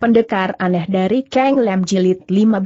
Pendekar aneh dari Kang Lem Jilid 15.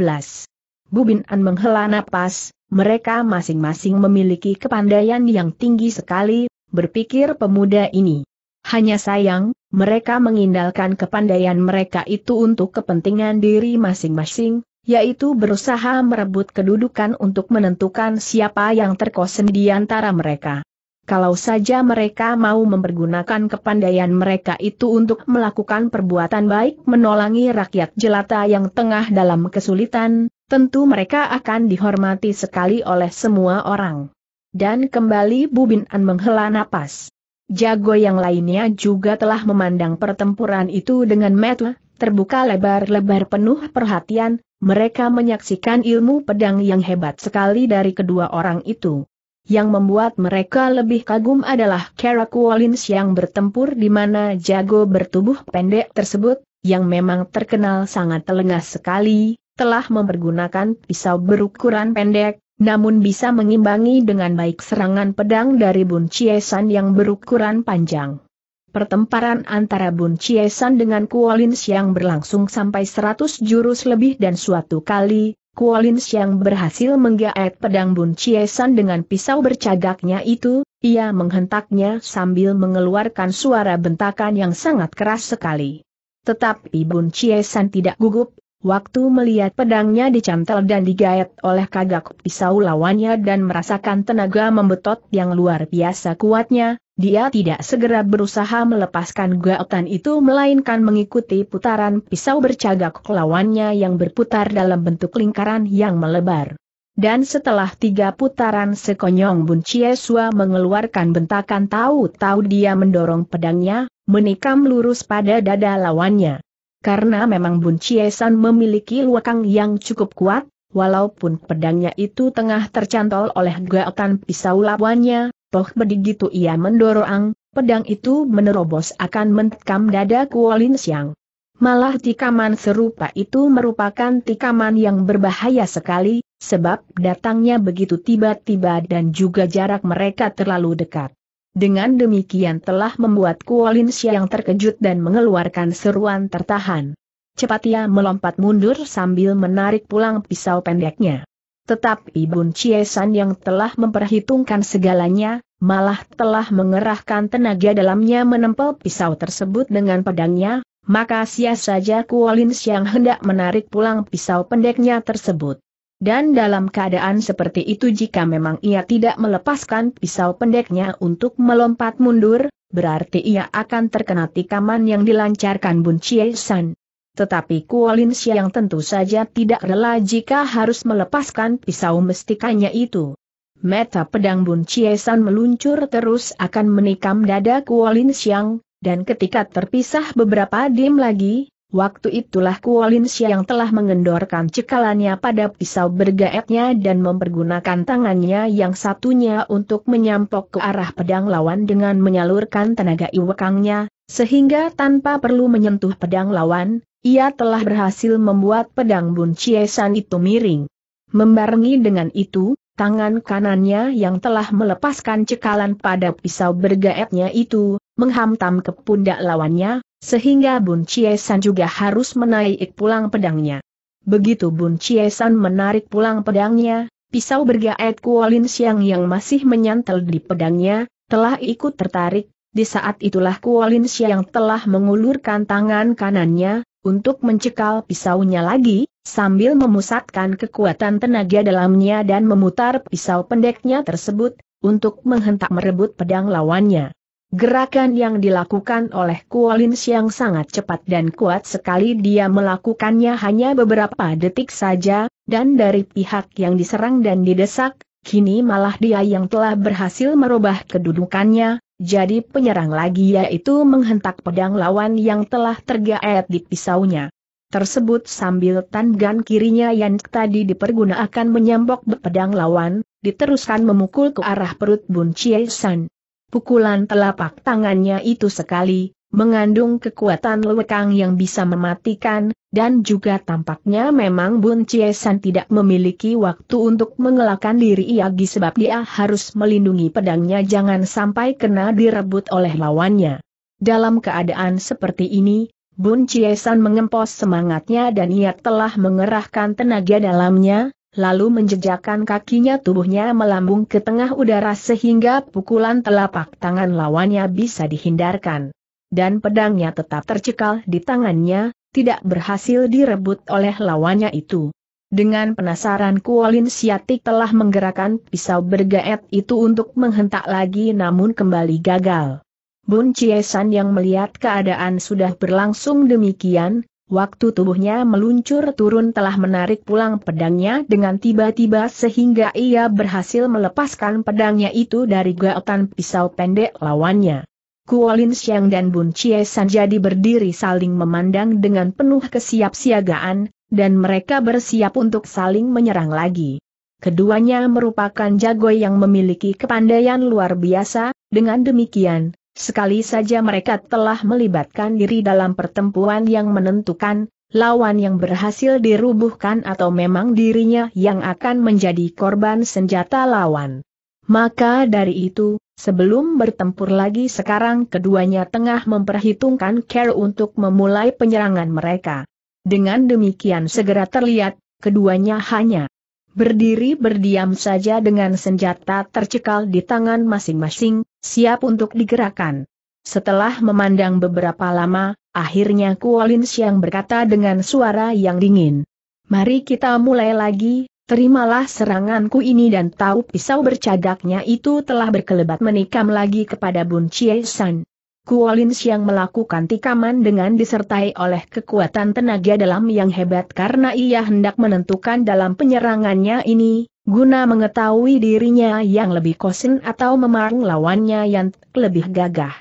Bubin An menghela napas, mereka masing-masing memiliki kepandaian yang tinggi sekali, berpikir pemuda ini. Hanya sayang, mereka mengindalkan kepandaian mereka itu untuk kepentingan diri masing-masing, yaitu berusaha merebut kedudukan untuk menentukan siapa yang terkosen di antara mereka. Kalau saja mereka mau mempergunakan kepandaian mereka itu untuk melakukan perbuatan baik menolongi rakyat jelata yang tengah dalam kesulitan, tentu mereka akan dihormati sekali oleh semua orang. Dan kembali Bu Bin An menghela napas. Jago yang lainnya juga telah memandang pertempuran itu dengan metu, terbuka lebar-lebar penuh perhatian, mereka menyaksikan ilmu pedang yang hebat sekali dari kedua orang itu. Yang membuat mereka lebih kagum adalah Kara Kualins yang bertempur di mana jago bertubuh pendek tersebut, yang memang terkenal sangat telengah sekali, telah mempergunakan pisau berukuran pendek, namun bisa mengimbangi dengan baik serangan pedang dari Bun Chiesan yang berukuran panjang. Pertemparan antara Bun Chiesan dengan Kualins yang berlangsung sampai 100 jurus lebih dan suatu kali, Kualin yang berhasil menggaet pedang Bun Chiesan dengan pisau bercagaknya itu, ia menghentaknya sambil mengeluarkan suara bentakan yang sangat keras sekali. Tetapi Bun Chiesan tidak gugup, Waktu melihat pedangnya dicantel dan digayat oleh kagak pisau lawannya dan merasakan tenaga membetot yang luar biasa kuatnya, dia tidak segera berusaha melepaskan gaotan itu melainkan mengikuti putaran pisau bercagak lawannya yang berputar dalam bentuk lingkaran yang melebar. Dan setelah tiga putaran sekonyong Bun Chieswa mengeluarkan bentakan tahu-tahu dia mendorong pedangnya, menikam lurus pada dada lawannya. Karena memang Bun Chie San memiliki luakang yang cukup kuat, walaupun pedangnya itu tengah tercantol oleh gaotan pisau lawannya, toh begitu ia mendorong, pedang itu menerobos akan mentkam dada Kuolin Siang. Malah tikaman serupa itu merupakan tikaman yang berbahaya sekali, sebab datangnya begitu tiba-tiba dan juga jarak mereka terlalu dekat. Dengan demikian telah membuat Kuolin yang terkejut dan mengeluarkan seruan tertahan. Cepat ia melompat mundur sambil menarik pulang pisau pendeknya. Tetapi Bun Chiesan yang telah memperhitungkan segalanya, malah telah mengerahkan tenaga dalamnya menempel pisau tersebut dengan pedangnya, maka sia saja Kuolin yang hendak menarik pulang pisau pendeknya tersebut. Dan dalam keadaan seperti itu jika memang ia tidak melepaskan pisau pendeknya untuk melompat mundur, berarti ia akan terkena tikaman yang dilancarkan Bun Chie San. Tetapi Kualin yang tentu saja tidak rela jika harus melepaskan pisau mestikanya itu. Meta pedang Bun San meluncur terus akan menikam dada Kualin Siang, dan ketika terpisah beberapa dim lagi, Waktu itulah Kualin yang telah mengendorkan cekalannya pada pisau bergaetnya dan mempergunakan tangannya yang satunya untuk menyampok ke arah pedang lawan dengan menyalurkan tenaga iwekangnya, sehingga tanpa perlu menyentuh pedang lawan, ia telah berhasil membuat pedang Bun Chiesan itu miring. Membarengi dengan itu, tangan kanannya yang telah melepaskan cekalan pada pisau bergaetnya itu, menghantam ke pundak lawannya, sehingga Bun Chiesan juga harus menaik pulang pedangnya. Begitu Bun Chiesan menarik pulang pedangnya, pisau bergaet Kuolin Siang yang masih menyantel di pedangnya, telah ikut tertarik, di saat itulah Kuolin Siang telah mengulurkan tangan kanannya, untuk mencekal pisaunya lagi, sambil memusatkan kekuatan tenaga dalamnya dan memutar pisau pendeknya tersebut, untuk menghentak merebut pedang lawannya. Gerakan yang dilakukan oleh Kuolin Siang sangat cepat dan kuat sekali dia melakukannya hanya beberapa detik saja, dan dari pihak yang diserang dan didesak, kini malah dia yang telah berhasil merubah kedudukannya, jadi penyerang lagi yaitu menghentak pedang lawan yang telah tergaet di pisaunya. Tersebut sambil tangan kirinya yang tadi dipergunakan menyambok pedang lawan, diteruskan memukul ke arah perut Bun Chie San. Pukulan telapak tangannya itu sekali, mengandung kekuatan lewekang yang bisa mematikan, dan juga tampaknya memang Bun San tidak memiliki waktu untuk mengelakkan diri Iagi sebab dia harus melindungi pedangnya jangan sampai kena direbut oleh lawannya. Dalam keadaan seperti ini, Bun San mengempos semangatnya dan ia telah mengerahkan tenaga dalamnya, lalu menjejakkan kakinya tubuhnya melambung ke tengah udara sehingga pukulan telapak tangan lawannya bisa dihindarkan. Dan pedangnya tetap tercekal di tangannya, tidak berhasil direbut oleh lawannya itu. Dengan penasaran Kualin Siatik telah menggerakkan pisau bergaet itu untuk menghentak lagi namun kembali gagal. Bun Chiesan yang melihat keadaan sudah berlangsung demikian, Waktu tubuhnya meluncur turun telah menarik pulang pedangnya dengan tiba-tiba sehingga ia berhasil melepaskan pedangnya itu dari gaotan pisau pendek lawannya. Kualin Siang dan Bun Chie San jadi berdiri saling memandang dengan penuh kesiapsiagaan, dan mereka bersiap untuk saling menyerang lagi. Keduanya merupakan jago yang memiliki kepandaian luar biasa, dengan demikian, Sekali saja mereka telah melibatkan diri dalam pertempuran yang menentukan, lawan yang berhasil dirubuhkan atau memang dirinya yang akan menjadi korban senjata lawan. Maka dari itu, sebelum bertempur lagi sekarang keduanya tengah memperhitungkan care untuk memulai penyerangan mereka. Dengan demikian segera terlihat, keduanya hanya berdiri berdiam saja dengan senjata tercekal di tangan masing-masing, siap untuk digerakkan. Setelah memandang beberapa lama, akhirnya Kuolin Siang berkata dengan suara yang dingin. Mari kita mulai lagi, terimalah seranganku ini dan tahu pisau bercadaknya itu telah berkelebat menikam lagi kepada Bun Chie San. Kuolin Siang melakukan tikaman dengan disertai oleh kekuatan tenaga dalam yang hebat karena ia hendak menentukan dalam penyerangannya ini, Guna mengetahui dirinya yang lebih kosin atau memarung lawannya yang lebih gagah.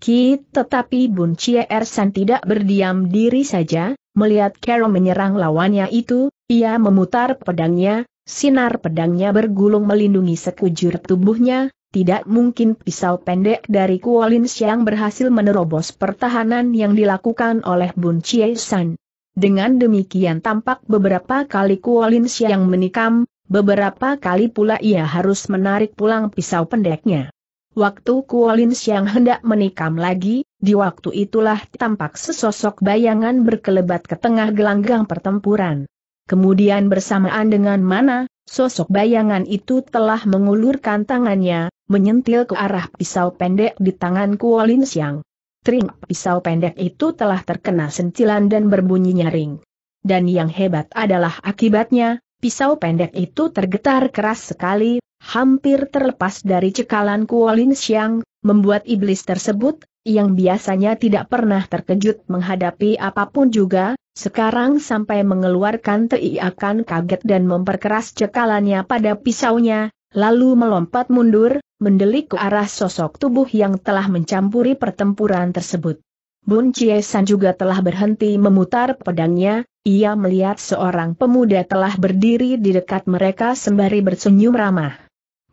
Ki tetapi Bun Chie Ersan tidak berdiam diri saja, melihat Carol menyerang lawannya itu, ia memutar pedangnya, sinar pedangnya bergulung melindungi sekujur tubuhnya, tidak mungkin pisau pendek dari Kuolin Siang berhasil menerobos pertahanan yang dilakukan oleh Bun Chie San. Dengan demikian tampak beberapa kali Kuolin Siang menikam, Beberapa kali pula ia harus menarik pulang pisau pendeknya. Waktu Kualins yang hendak menikam lagi, di waktu itulah tampak sesosok bayangan berkelebat ke tengah gelanggang pertempuran. Kemudian bersamaan dengan mana, sosok bayangan itu telah mengulurkan tangannya, menyentil ke arah pisau pendek di tangan Kualins yang. Tring pisau pendek itu telah terkena sentilan dan berbunyi nyaring. Dan yang hebat adalah akibatnya, Pisau pendek itu tergetar keras sekali, hampir terlepas dari cekalan Kuolin Xiang, membuat iblis tersebut, yang biasanya tidak pernah terkejut menghadapi apapun juga, sekarang sampai mengeluarkan tei kaget dan memperkeras cekalannya pada pisaunya, lalu melompat mundur, mendelik ke arah sosok tubuh yang telah mencampuri pertempuran tersebut. Bun Chiesan juga telah berhenti memutar pedangnya, ia melihat seorang pemuda telah berdiri di dekat mereka sembari bersenyum ramah.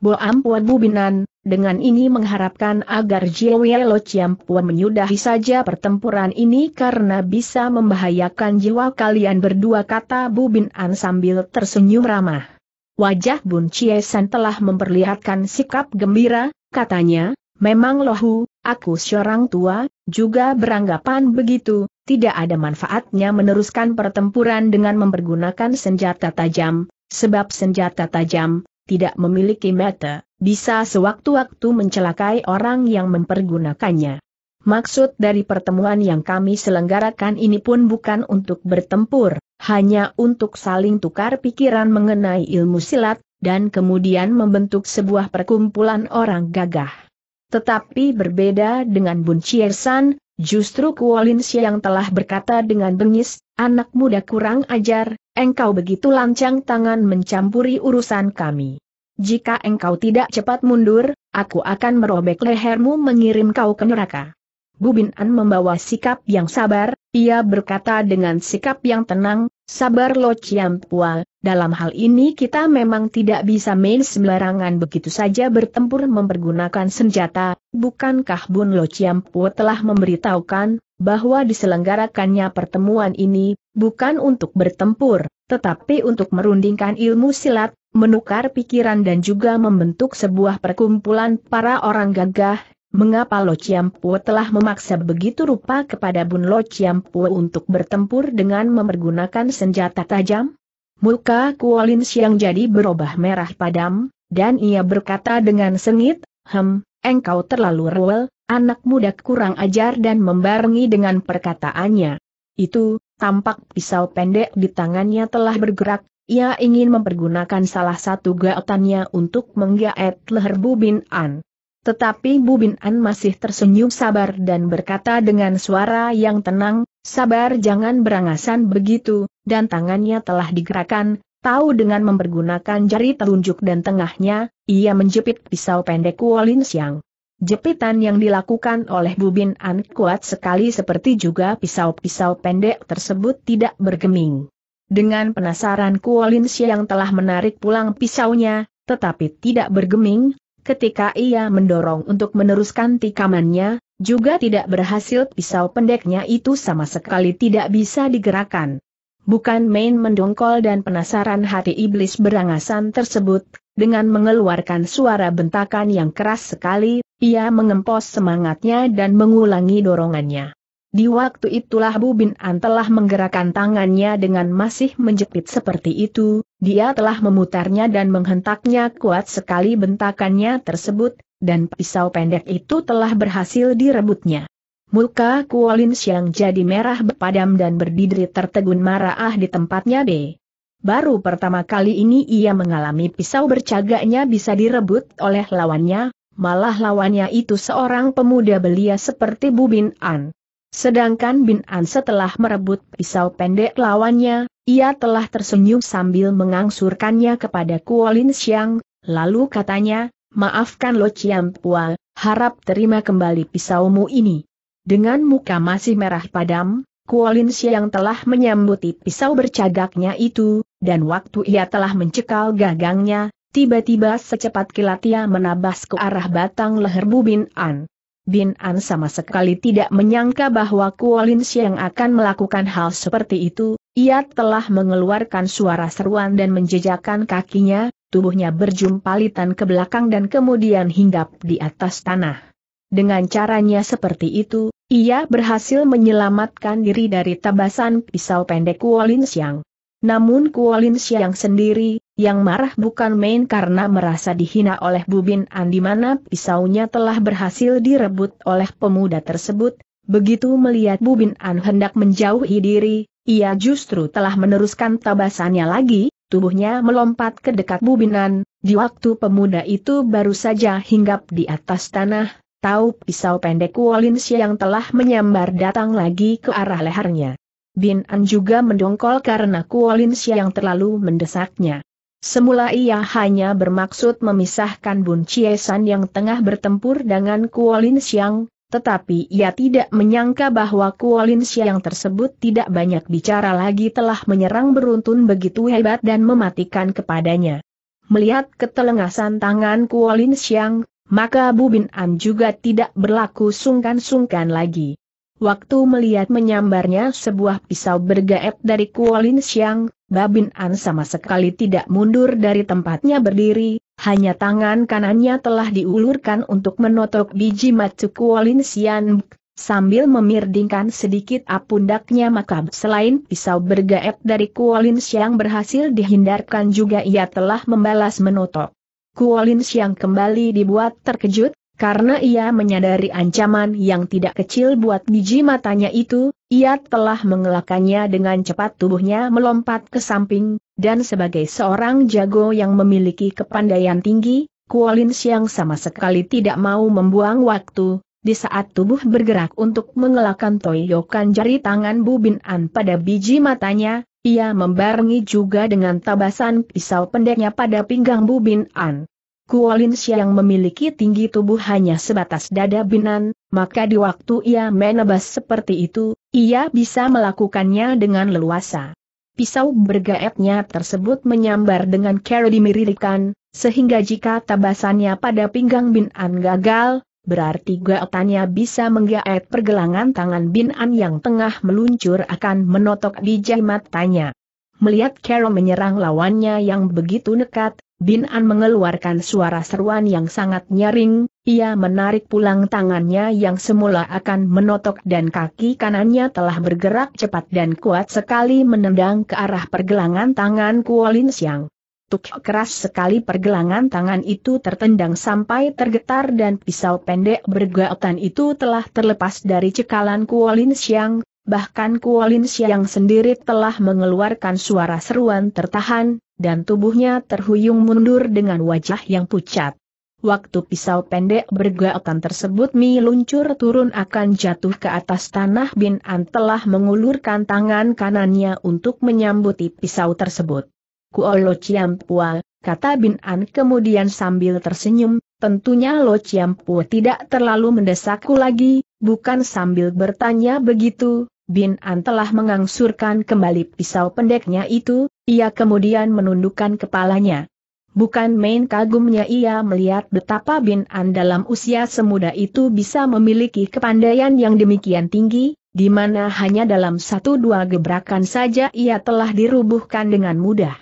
Boam Puan Bubinan, dengan ini mengharapkan agar Jiwe Lo Chiampua menyudahi saja pertempuran ini karena bisa membahayakan jiwa kalian berdua kata Bubinan sambil tersenyum ramah. Wajah Bun San telah memperlihatkan sikap gembira, katanya, memang lohu, aku seorang tua, juga beranggapan begitu, tidak ada manfaatnya meneruskan pertempuran dengan mempergunakan senjata tajam, sebab senjata tajam tidak memiliki mata, bisa sewaktu-waktu mencelakai orang yang mempergunakannya. Maksud dari pertemuan yang kami selenggarakan ini pun bukan untuk bertempur, hanya untuk saling tukar pikiran mengenai ilmu silat, dan kemudian membentuk sebuah perkumpulan orang gagah. Tetapi berbeda dengan Bun Chiersan, Justru Kuolinsi yang telah berkata dengan bengis, anak muda kurang ajar, engkau begitu lancang tangan mencampuri urusan kami. Jika engkau tidak cepat mundur, aku akan merobek lehermu mengirim kau ke neraka. Bubin An membawa sikap yang sabar, ia berkata dengan sikap yang tenang, sabar Lo ciam Pual, dalam hal ini kita memang tidak bisa main sembarangan begitu saja bertempur mempergunakan senjata, bukankah Bun Lo Chiampu telah memberitahukan, bahwa diselenggarakannya pertemuan ini, bukan untuk bertempur, tetapi untuk merundingkan ilmu silat, menukar pikiran dan juga membentuk sebuah perkumpulan para orang gagah, Mengapa Lo Chiampu telah memaksa begitu rupa kepada Bun Lo Chiampu untuk bertempur dengan mempergunakan senjata tajam? Muka Kualin Siang jadi berubah merah padam, dan ia berkata dengan sengit, Hem, engkau terlalu rewel, anak muda kurang ajar dan membarengi dengan perkataannya. Itu, tampak pisau pendek di tangannya telah bergerak, ia ingin mempergunakan salah satu gaotannya untuk menggaet leher Bubin An. Tetapi Bubin An masih tersenyum sabar dan berkata dengan suara yang tenang, Sabar jangan berangasan begitu, dan tangannya telah digerakkan, tahu dengan mempergunakan jari telunjuk dan tengahnya, ia menjepit pisau pendek Wolin Siang. Jepitan yang dilakukan oleh Bubin An kuat sekali seperti juga pisau-pisau pendek tersebut tidak bergeming. Dengan penasaran Kuolin yang telah menarik pulang pisaunya, tetapi tidak bergeming, Ketika ia mendorong untuk meneruskan tikamannya, juga tidak berhasil pisau pendeknya itu sama sekali tidak bisa digerakkan. Bukan main mendongkol dan penasaran hati iblis berangasan tersebut, dengan mengeluarkan suara bentakan yang keras sekali, ia mengempos semangatnya dan mengulangi dorongannya. Di waktu itulah Bu Bin An telah menggerakkan tangannya dengan masih menjepit seperti itu, dia telah memutarnya dan menghentaknya kuat sekali bentakannya tersebut, dan pisau pendek itu telah berhasil direbutnya. Muka Kualin Siang jadi merah berpadam dan berdiri tertegun marah ah di tempatnya B. Baru pertama kali ini ia mengalami pisau bercaganya bisa direbut oleh lawannya, malah lawannya itu seorang pemuda belia seperti Bu Bin An. Sedangkan Bin An setelah merebut pisau pendek lawannya, ia telah tersenyum sambil mengangsurkannya kepada Kuolin Siang, lalu katanya, maafkan Lo Chiam Pua, harap terima kembali pisaumu ini. Dengan muka masih merah padam, Kuolin Siang telah menyambuti pisau bercagaknya itu, dan waktu ia telah mencekal gagangnya, tiba-tiba secepat kilat ia menabas ke arah batang leher bu Bin An. Bin An sama sekali tidak menyangka bahwa Kualin Siang akan melakukan hal seperti itu, ia telah mengeluarkan suara seruan dan menjejakkan kakinya, tubuhnya berjumpalitan ke belakang dan kemudian hinggap di atas tanah. Dengan caranya seperti itu, ia berhasil menyelamatkan diri dari tabasan pisau pendek Kualin Siang. Namun Kualin Siang sendiri, yang marah bukan main karena merasa dihina oleh Bubin An di mana pisaunya telah berhasil direbut oleh pemuda tersebut, begitu melihat Bubin An hendak menjauhi diri, ia justru telah meneruskan tabasannya lagi, tubuhnya melompat ke dekat Bubin An, di waktu pemuda itu baru saja hinggap di atas tanah, tahu pisau pendek Wolinsia yang telah menyambar datang lagi ke arah lehernya. Bin An juga mendongkol karena Kualin yang terlalu mendesaknya. Semula ia hanya bermaksud memisahkan Bun Chiesan yang tengah bertempur dengan Kuolin Siang, tetapi ia tidak menyangka bahwa Kuolin Siang tersebut tidak banyak bicara lagi telah menyerang beruntun begitu hebat dan mematikan kepadanya. Melihat ketelengasan tangan Kuolin Siang, maka Bu Bin An juga tidak berlaku sungkan-sungkan lagi. Waktu melihat menyambarnya sebuah pisau bergaet dari Kuolin Siang, Babin An sama sekali tidak mundur dari tempatnya berdiri, hanya tangan kanannya telah diulurkan untuk menotok biji kualin Sian sambil memirdingkan sedikit apundaknya maka selain pisau bergaet dari Kuolin Siang berhasil dihindarkan juga ia telah membalas menotok. Kuolin Siang kembali dibuat terkejut, karena ia menyadari ancaman yang tidak kecil buat biji matanya itu, ia telah mengelakannya dengan cepat tubuhnya melompat ke samping, dan sebagai seorang jago yang memiliki kepandaian tinggi, Kualin Siang sama sekali tidak mau membuang waktu, di saat tubuh bergerak untuk mengelakkan toyokan jari tangan Bubin An pada biji matanya, ia membarengi juga dengan tabasan pisau pendeknya pada pinggang Bubin An. Kualin yang memiliki tinggi tubuh hanya sebatas dada binan, maka di waktu ia menebas seperti itu, ia bisa melakukannya dengan leluasa. Pisau bergaetnya tersebut menyambar dengan cara dimiririkan, sehingga jika tabasannya pada pinggang binan gagal, berarti gaetannya bisa menggaet pergelangan tangan binan yang tengah meluncur akan menotok di matanya. Melihat Carol menyerang lawannya yang begitu nekat, Bin An mengeluarkan suara seruan yang sangat nyaring, ia menarik pulang tangannya yang semula akan menotok dan kaki kanannya telah bergerak cepat dan kuat sekali menendang ke arah pergelangan tangan Kuolin Siang. Tuk keras sekali pergelangan tangan itu tertendang sampai tergetar dan pisau pendek bergaotan itu telah terlepas dari cekalan Kuolin Siang, bahkan kualin Siang sendiri telah mengeluarkan suara seruan tertahan, dan tubuhnya terhuyung mundur dengan wajah yang pucat. Waktu pisau pendek bergerakan tersebut Mi luncur turun akan jatuh ke atas tanah Bin An telah mengulurkan tangan kanannya untuk menyambuti pisau tersebut. Kuolo Pua, kata Bin An kemudian sambil tersenyum, tentunya Lo Pua tidak terlalu mendesakku lagi, bukan sambil bertanya begitu, Bin An telah mengangsurkan kembali pisau pendeknya itu, ia kemudian menundukkan kepalanya. Bukan main kagumnya ia melihat betapa Bin An dalam usia semuda itu bisa memiliki kepandaian yang demikian tinggi, di mana hanya dalam satu dua gebrakan saja ia telah dirubuhkan dengan mudah.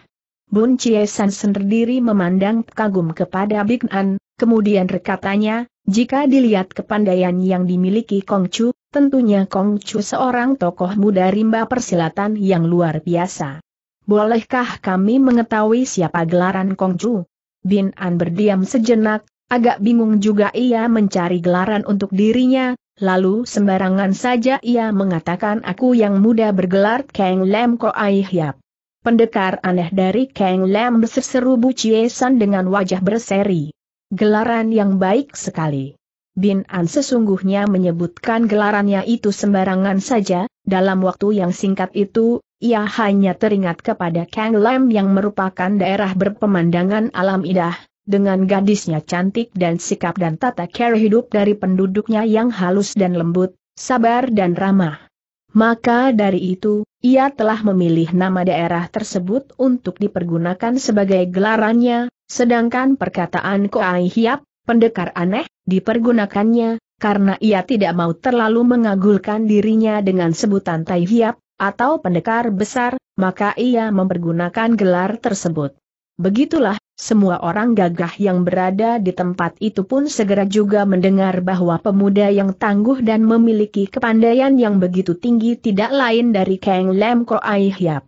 Bun Chiesan sendiri memandang kagum kepada Bin An, kemudian rekatanya, jika dilihat kepandaian yang dimiliki Kong Chu, tentunya Kong Chu seorang tokoh muda rimba persilatan yang luar biasa. Bolehkah kami mengetahui siapa gelaran Kong Chu? Bin An berdiam sejenak, agak bingung juga ia mencari gelaran untuk dirinya, lalu sembarangan saja ia mengatakan aku yang muda bergelar Kang Lam Ko Ai Hiap. Pendekar aneh dari Kang Lam berseru Bu Chie San dengan wajah berseri. Gelaran yang baik sekali. Bin An sesungguhnya menyebutkan gelarannya itu sembarangan saja, dalam waktu yang singkat itu, ia hanya teringat kepada Kang Lam yang merupakan daerah berpemandangan alam idah, dengan gadisnya cantik dan sikap dan tata cara hidup dari penduduknya yang halus dan lembut, sabar dan ramah. Maka dari itu, ia telah memilih nama daerah tersebut untuk dipergunakan sebagai gelarannya, Sedangkan perkataan Koai Hiap, pendekar aneh, dipergunakannya, karena ia tidak mau terlalu mengagulkan dirinya dengan sebutan Tai Hiap, atau pendekar besar, maka ia mempergunakan gelar tersebut. Begitulah, semua orang gagah yang berada di tempat itu pun segera juga mendengar bahwa pemuda yang tangguh dan memiliki kepandaian yang begitu tinggi tidak lain dari Kang Lam Koai Hiap.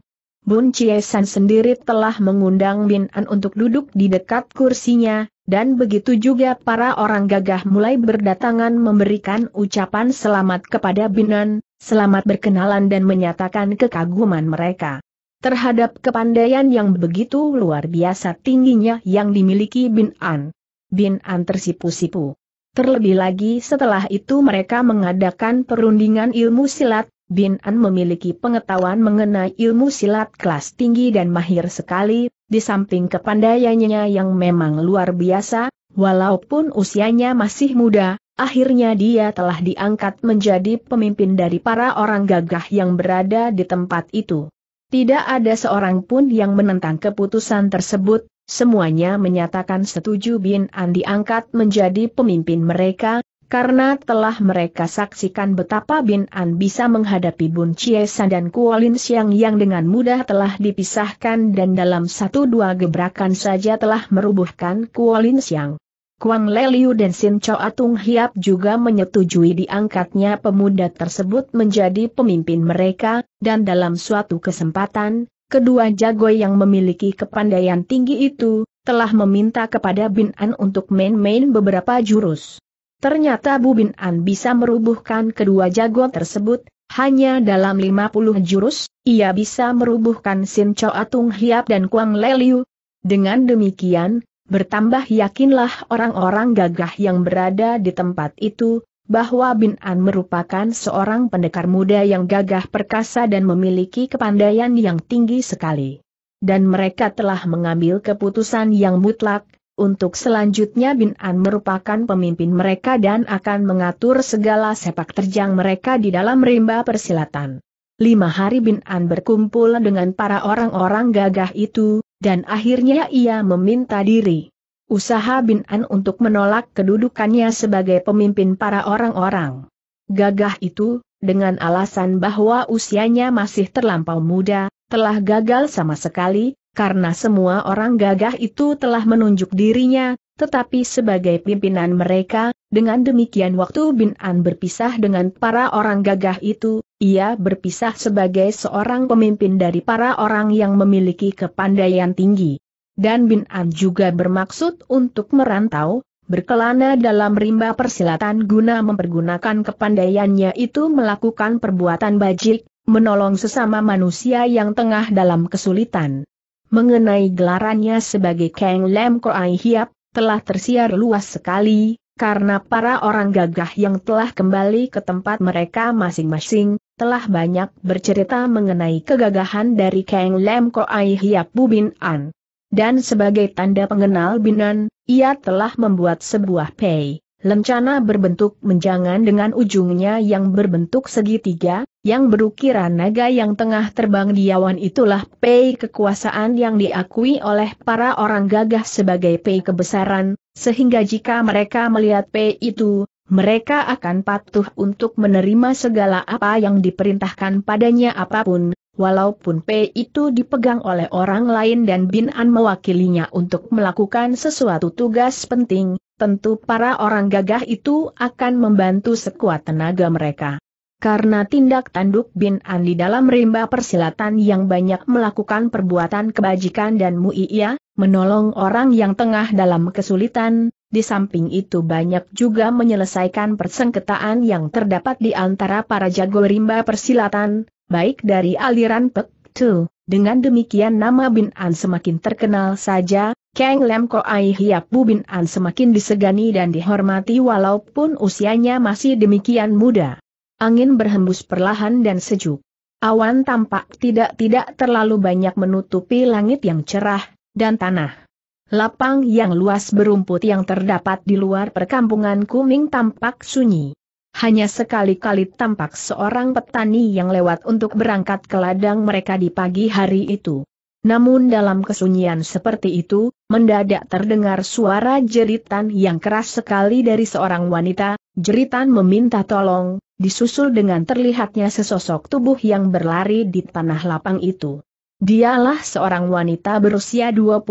Bun San sendiri telah mengundang Bin An untuk duduk di dekat kursinya, dan begitu juga para orang gagah mulai berdatangan memberikan ucapan selamat kepada Bin An, selamat berkenalan dan menyatakan kekaguman mereka. Terhadap kepandaian yang begitu luar biasa tingginya yang dimiliki Bin An. Bin An tersipu-sipu. Terlebih lagi setelah itu mereka mengadakan perundingan ilmu silat, Bin An memiliki pengetahuan mengenai ilmu silat kelas tinggi dan mahir sekali, di samping kepandaiannya yang memang luar biasa, walaupun usianya masih muda, akhirnya dia telah diangkat menjadi pemimpin dari para orang gagah yang berada di tempat itu. Tidak ada seorang pun yang menentang keputusan tersebut, semuanya menyatakan setuju Bin An diangkat menjadi pemimpin mereka, karena telah mereka saksikan betapa Bin An bisa menghadapi Bun San dan Kualin Siang yang dengan mudah telah dipisahkan dan dalam satu dua gebrakan saja telah merubuhkan Kualin Siang. Kuang Leliu dan Sin Cho Atung Hiap juga menyetujui diangkatnya pemuda tersebut menjadi pemimpin mereka, dan dalam suatu kesempatan, kedua jago yang memiliki kepandaian tinggi itu, telah meminta kepada Bin An untuk main-main beberapa jurus. Ternyata Bu Bin An bisa merubuhkan kedua jago tersebut, hanya dalam 50 jurus, ia bisa merubuhkan Sin Cho Atung Hiap dan Kuang Leliu. Dengan demikian, bertambah yakinlah orang-orang gagah yang berada di tempat itu, bahwa Bin An merupakan seorang pendekar muda yang gagah perkasa dan memiliki kepandaian yang tinggi sekali. Dan mereka telah mengambil keputusan yang mutlak, untuk selanjutnya Bin An merupakan pemimpin mereka dan akan mengatur segala sepak terjang mereka di dalam rimba persilatan. Lima hari Bin An berkumpul dengan para orang-orang gagah itu, dan akhirnya ia meminta diri. Usaha Bin An untuk menolak kedudukannya sebagai pemimpin para orang-orang gagah itu, dengan alasan bahwa usianya masih terlampau muda, telah gagal sama sekali, karena semua orang gagah itu telah menunjuk dirinya, tetapi sebagai pimpinan mereka, dengan demikian waktu Bin An berpisah dengan para orang gagah itu, ia berpisah sebagai seorang pemimpin dari para orang yang memiliki kepandaian tinggi. Dan Bin An juga bermaksud untuk merantau, berkelana dalam rimba persilatan guna mempergunakan kepandaiannya itu melakukan perbuatan bajik, menolong sesama manusia yang tengah dalam kesulitan. Mengenai gelarannya sebagai Kang Lam Koai Hiap, telah tersiar luas sekali, karena para orang gagah yang telah kembali ke tempat mereka masing-masing, telah banyak bercerita mengenai kegagahan dari Kang Lam Koai Hiap Bubin An. Dan sebagai tanda pengenal Binan, ia telah membuat sebuah pei. Lencana berbentuk menjangan dengan ujungnya yang berbentuk segitiga, yang berukiran naga yang tengah terbang di awan itulah Pei kekuasaan yang diakui oleh para orang gagah sebagai Pei kebesaran, sehingga jika mereka melihat Pei itu, mereka akan patuh untuk menerima segala apa yang diperintahkan padanya apapun, walaupun pei itu dipegang oleh orang lain dan Bin mewakilinya untuk melakukan sesuatu tugas penting, tentu para orang gagah itu akan membantu sekuat tenaga mereka karena tindak tanduk Bin An di dalam rimba persilatan yang banyak melakukan perbuatan kebajikan dan mu'iya, menolong orang yang tengah dalam kesulitan, di samping itu banyak juga menyelesaikan persengketaan yang terdapat di antara para jago rimba persilatan, baik dari aliran Pek Tu. Dengan demikian nama Bin An semakin terkenal saja, Kang Ko Koai Hiap Bu Bin An semakin disegani dan dihormati walaupun usianya masih demikian muda. Angin berhembus perlahan dan sejuk. Awan tampak tidak-tidak terlalu banyak menutupi langit yang cerah, dan tanah. Lapang yang luas berumput yang terdapat di luar perkampungan Kuming tampak sunyi. Hanya sekali-kali tampak seorang petani yang lewat untuk berangkat ke ladang mereka di pagi hari itu. Namun dalam kesunyian seperti itu, mendadak terdengar suara jeritan yang keras sekali dari seorang wanita, jeritan meminta tolong, disusul dengan terlihatnya sesosok tubuh yang berlari di tanah lapang itu. Dialah seorang wanita berusia 25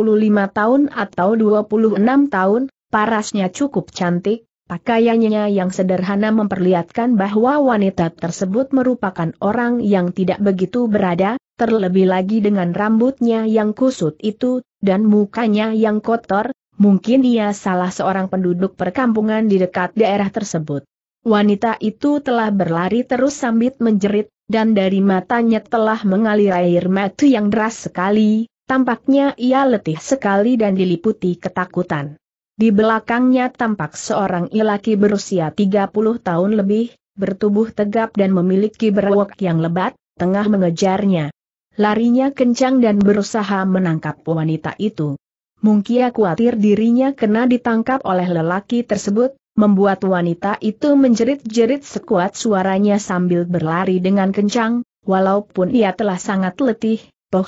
tahun atau 26 tahun, parasnya cukup cantik, Pakaiannya yang sederhana memperlihatkan bahwa wanita tersebut merupakan orang yang tidak begitu berada, terlebih lagi dengan rambutnya yang kusut itu, dan mukanya yang kotor, mungkin ia salah seorang penduduk perkampungan di dekat daerah tersebut. Wanita itu telah berlari terus sambil menjerit, dan dari matanya telah mengalir air mata yang deras sekali, tampaknya ia letih sekali dan diliputi ketakutan. Di belakangnya tampak seorang lelaki berusia 30 tahun lebih, bertubuh tegap dan memiliki berwok yang lebat, tengah mengejarnya. Larinya kencang dan berusaha menangkap wanita itu. Mungkia khawatir dirinya kena ditangkap oleh lelaki tersebut, membuat wanita itu menjerit-jerit sekuat suaranya sambil berlari dengan kencang, walaupun ia telah sangat letih,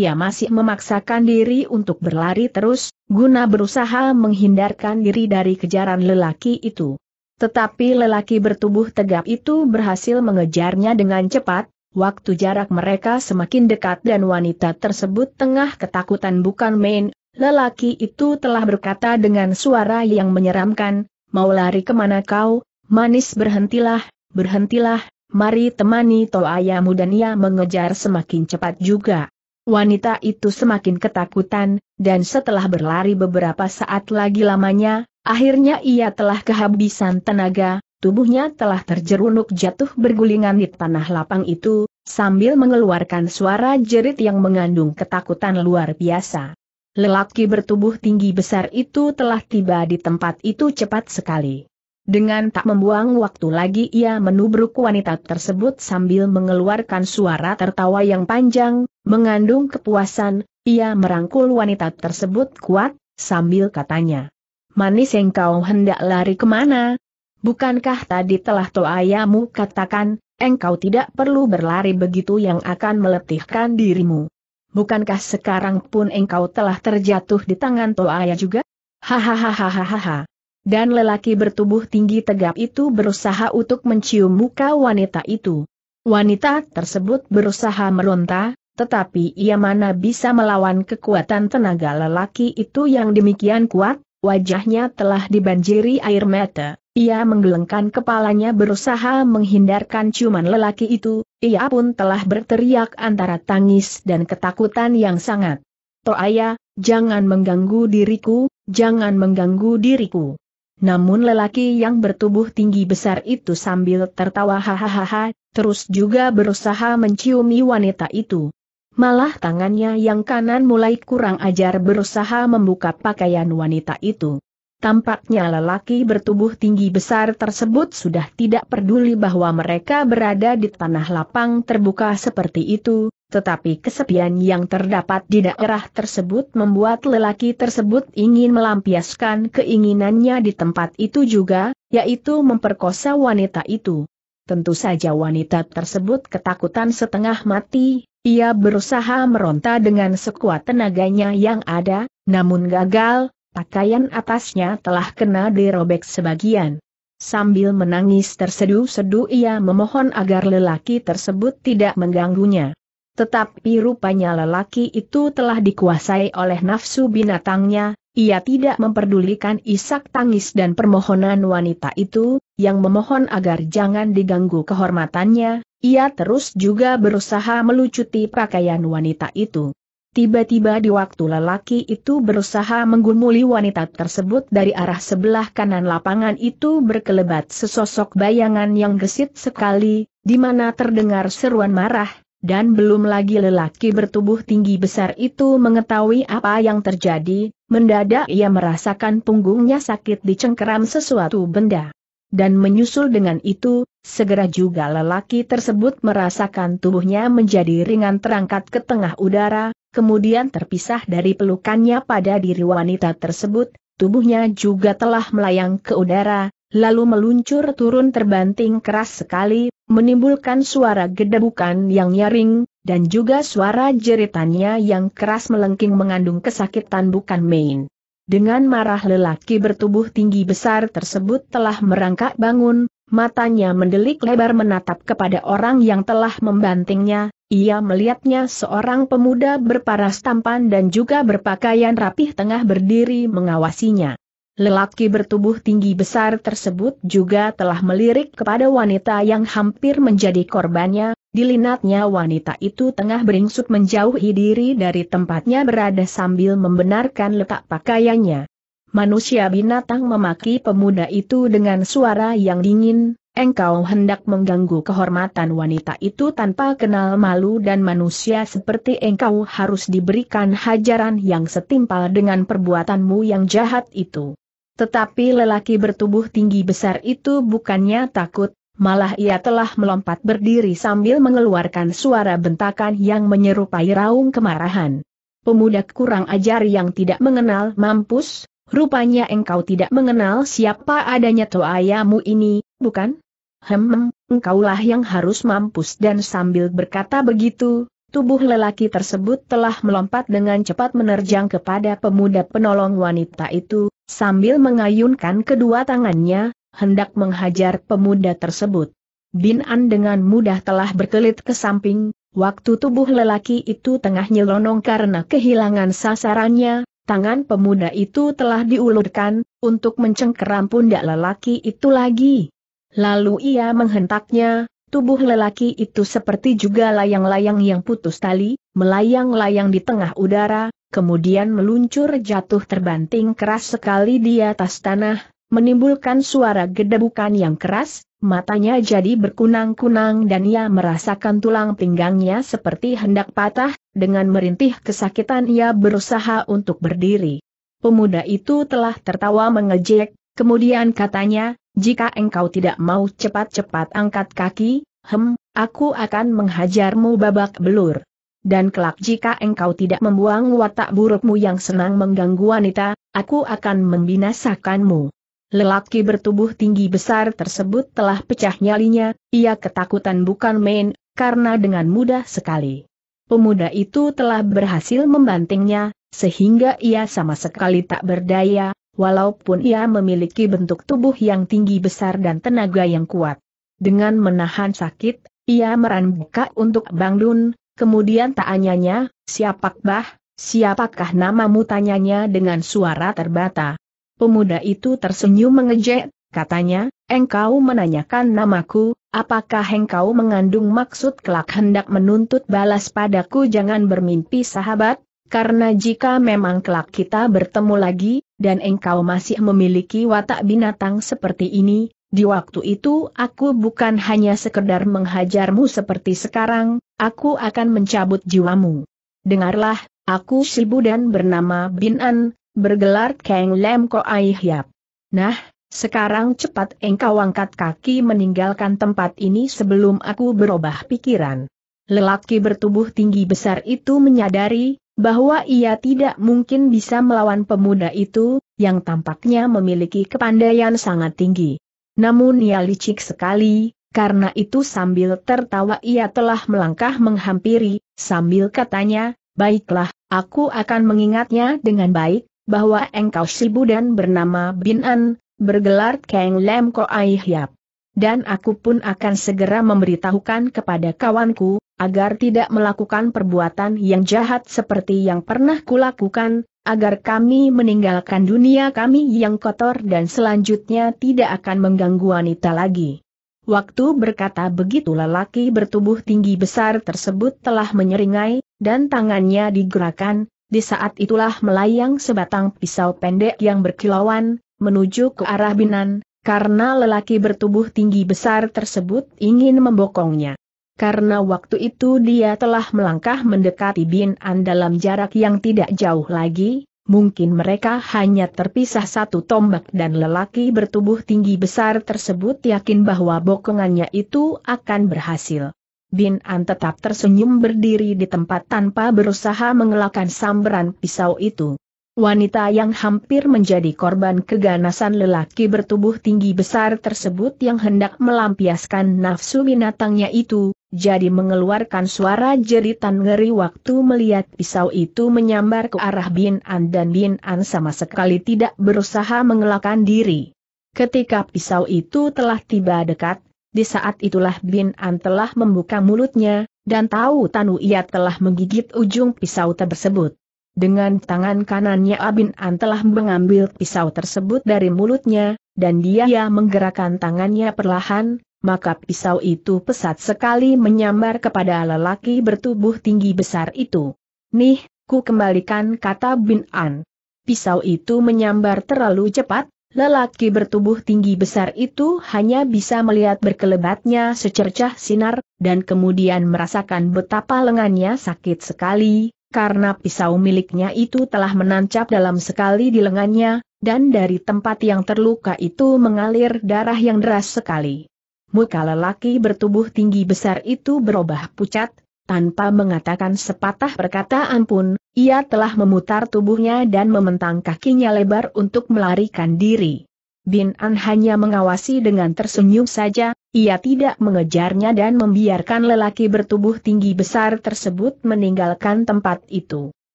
ia masih memaksakan diri untuk berlari terus, guna berusaha menghindarkan diri dari kejaran lelaki itu. Tetapi lelaki bertubuh tegap itu berhasil mengejarnya dengan cepat, Waktu jarak mereka semakin dekat dan wanita tersebut tengah ketakutan bukan main, lelaki itu telah berkata dengan suara yang menyeramkan, mau lari kemana kau, manis berhentilah, berhentilah, mari temani ayamu dan ia mengejar semakin cepat juga. Wanita itu semakin ketakutan, dan setelah berlari beberapa saat lagi lamanya, akhirnya ia telah kehabisan tenaga, tubuhnya telah terjerunuk jatuh bergulingan di tanah lapang itu, sambil mengeluarkan suara jerit yang mengandung ketakutan luar biasa. Lelaki bertubuh tinggi besar itu telah tiba di tempat itu cepat sekali. Dengan tak membuang waktu lagi ia menubruk wanita tersebut sambil mengeluarkan suara tertawa yang panjang, mengandung kepuasan, ia merangkul wanita tersebut kuat, sambil katanya. Manis engkau hendak lari kemana, Bukankah tadi telah toayamu katakan, engkau tidak perlu berlari begitu yang akan meletihkan dirimu? Bukankah sekarang pun engkau telah terjatuh di tangan toaya juga? Hahaha. Dan lelaki bertubuh tinggi tegap itu berusaha untuk mencium muka wanita itu. Wanita tersebut berusaha meronta, tetapi ia mana bisa melawan kekuatan tenaga lelaki itu yang demikian kuat, wajahnya telah dibanjiri air mata, ia menggelengkan kepalanya berusaha menghindarkan ciuman lelaki itu, ia pun telah berteriak antara tangis dan ketakutan yang sangat. Toaya, jangan mengganggu diriku, jangan mengganggu diriku. Namun lelaki yang bertubuh tinggi besar itu sambil tertawa hahaha, terus juga berusaha menciumi wanita itu. Malah tangannya yang kanan mulai kurang ajar berusaha membuka pakaian wanita itu. Tampaknya lelaki bertubuh tinggi besar tersebut sudah tidak peduli bahwa mereka berada di tanah lapang terbuka seperti itu, tetapi kesepian yang terdapat di daerah tersebut membuat lelaki tersebut ingin melampiaskan keinginannya di tempat itu juga, yaitu memperkosa wanita itu. Tentu saja wanita tersebut ketakutan setengah mati, ia berusaha meronta dengan sekuat tenaganya yang ada, namun gagal, pakaian atasnya telah kena dirobek sebagian. Sambil menangis terseduh sedu ia memohon agar lelaki tersebut tidak mengganggunya. Tetapi rupanya lelaki itu telah dikuasai oleh nafsu binatangnya, ia tidak memperdulikan isak tangis dan permohonan wanita itu, yang memohon agar jangan diganggu kehormatannya, ia terus juga berusaha melucuti pakaian wanita itu. Tiba-tiba di waktu lelaki itu berusaha menggumuli wanita tersebut dari arah sebelah kanan lapangan itu berkelebat sesosok bayangan yang gesit sekali, di mana terdengar seruan marah, dan belum lagi lelaki bertubuh tinggi besar itu mengetahui apa yang terjadi, mendadak ia merasakan punggungnya sakit dicengkeram sesuatu benda dan menyusul dengan itu, segera juga lelaki tersebut merasakan tubuhnya menjadi ringan terangkat ke tengah udara, kemudian terpisah dari pelukannya pada diri wanita tersebut, tubuhnya juga telah melayang ke udara, lalu meluncur turun terbanting keras sekali, menimbulkan suara gedebukan yang nyaring, dan juga suara jeritannya yang keras melengking mengandung kesakitan bukan main. Dengan marah lelaki bertubuh tinggi besar tersebut telah merangkak bangun, matanya mendelik lebar menatap kepada orang yang telah membantingnya, ia melihatnya seorang pemuda berparas tampan dan juga berpakaian rapih tengah berdiri mengawasinya. Lelaki bertubuh tinggi besar tersebut juga telah melirik kepada wanita yang hampir menjadi korbannya, Dilinatnya wanita itu tengah beringsut menjauhi diri dari tempatnya berada sambil membenarkan letak pakaiannya. Manusia binatang memaki pemuda itu dengan suara yang dingin, engkau hendak mengganggu kehormatan wanita itu tanpa kenal malu dan manusia seperti engkau harus diberikan hajaran yang setimpal dengan perbuatanmu yang jahat itu. Tetapi lelaki bertubuh tinggi besar itu bukannya takut, Malah ia telah melompat berdiri sambil mengeluarkan suara bentakan yang menyerupai raung kemarahan. Pemuda kurang ajar yang tidak mengenal mampus, rupanya engkau tidak mengenal siapa adanya ayamu ini, bukan? Hem, engkaulah yang harus mampus dan sambil berkata begitu, tubuh lelaki tersebut telah melompat dengan cepat menerjang kepada pemuda penolong wanita itu, sambil mengayunkan kedua tangannya, hendak menghajar pemuda tersebut. Bin An dengan mudah telah berkelit ke samping, waktu tubuh lelaki itu tengah nyelonong karena kehilangan sasarannya, tangan pemuda itu telah diulurkan, untuk mencengkeram pundak lelaki itu lagi. Lalu ia menghentaknya, tubuh lelaki itu seperti juga layang-layang yang putus tali, melayang-layang di tengah udara, kemudian meluncur jatuh terbanting keras sekali di atas tanah, menimbulkan suara gedebukan yang keras, matanya jadi berkunang-kunang dan ia merasakan tulang pinggangnya seperti hendak patah, dengan merintih kesakitan ia berusaha untuk berdiri. Pemuda itu telah tertawa mengejek, kemudian katanya, jika engkau tidak mau cepat-cepat angkat kaki, hem, aku akan menghajarmu babak belur. Dan kelak jika engkau tidak membuang watak burukmu yang senang mengganggu wanita, aku akan membinasakanmu. Lelaki bertubuh tinggi besar tersebut telah pecah nyalinya, ia ketakutan bukan main, karena dengan mudah sekali. Pemuda itu telah berhasil membantingnya, sehingga ia sama sekali tak berdaya, walaupun ia memiliki bentuk tubuh yang tinggi besar dan tenaga yang kuat. Dengan menahan sakit, ia merambuka untuk Bang Dun, kemudian tanyanya, siapak bah, siapakah namamu tanyanya dengan suara terbata. Pemuda itu tersenyum mengejek, katanya, engkau menanyakan namaku, apakah engkau mengandung maksud kelak hendak menuntut balas padaku jangan bermimpi sahabat, karena jika memang kelak kita bertemu lagi, dan engkau masih memiliki watak binatang seperti ini, di waktu itu aku bukan hanya sekedar menghajarmu seperti sekarang, aku akan mencabut jiwamu. Dengarlah, aku si Budan bernama Binan." bergelar Kang Lem Koai Hiap. Nah, sekarang cepat engkau angkat kaki meninggalkan tempat ini sebelum aku berubah pikiran. Lelaki bertubuh tinggi besar itu menyadari, bahwa ia tidak mungkin bisa melawan pemuda itu, yang tampaknya memiliki kepandaian sangat tinggi. Namun ia licik sekali, karena itu sambil tertawa ia telah melangkah menghampiri, sambil katanya, baiklah, aku akan mengingatnya dengan baik, bahwa engkau Sibu dan bernama Bin An, bergelar Kang Lem Koai Hiap. Dan aku pun akan segera memberitahukan kepada kawanku, agar tidak melakukan perbuatan yang jahat seperti yang pernah kulakukan, agar kami meninggalkan dunia kami yang kotor dan selanjutnya tidak akan mengganggu wanita lagi. Waktu berkata begitu lelaki bertubuh tinggi besar tersebut telah menyeringai, dan tangannya digerakkan, di saat itulah melayang sebatang pisau pendek yang berkilauan, menuju ke arah Binan, karena lelaki bertubuh tinggi besar tersebut ingin membokongnya. Karena waktu itu dia telah melangkah mendekati Binan dalam jarak yang tidak jauh lagi, mungkin mereka hanya terpisah satu tombak dan lelaki bertubuh tinggi besar tersebut yakin bahwa bokongannya itu akan berhasil. Bin An tetap tersenyum berdiri di tempat tanpa berusaha mengelakkan samberan pisau itu. Wanita yang hampir menjadi korban keganasan lelaki bertubuh tinggi besar tersebut yang hendak melampiaskan nafsu binatangnya itu, jadi mengeluarkan suara jeritan ngeri waktu melihat pisau itu menyambar ke arah Bin An dan Bin An sama sekali tidak berusaha mengelakkan diri. Ketika pisau itu telah tiba dekat, di saat itulah Bin An telah membuka mulutnya, dan tahu Tanu ia telah menggigit ujung pisau tersebut. Dengan tangan kanannya Abin An telah mengambil pisau tersebut dari mulutnya, dan dia menggerakkan tangannya perlahan, maka pisau itu pesat sekali menyambar kepada lelaki bertubuh tinggi besar itu. Nih, ku kembalikan kata Bin An. Pisau itu menyambar terlalu cepat, Lelaki bertubuh tinggi besar itu hanya bisa melihat berkelebatnya secercah sinar, dan kemudian merasakan betapa lengannya sakit sekali, karena pisau miliknya itu telah menancap dalam sekali di lengannya, dan dari tempat yang terluka itu mengalir darah yang deras sekali. Muka lelaki bertubuh tinggi besar itu berubah pucat, tanpa mengatakan sepatah perkataan pun, ia telah memutar tubuhnya dan mementang kakinya lebar untuk melarikan diri. Bin An hanya mengawasi dengan tersenyum saja, ia tidak mengejarnya dan membiarkan lelaki bertubuh tinggi besar tersebut meninggalkan tempat itu.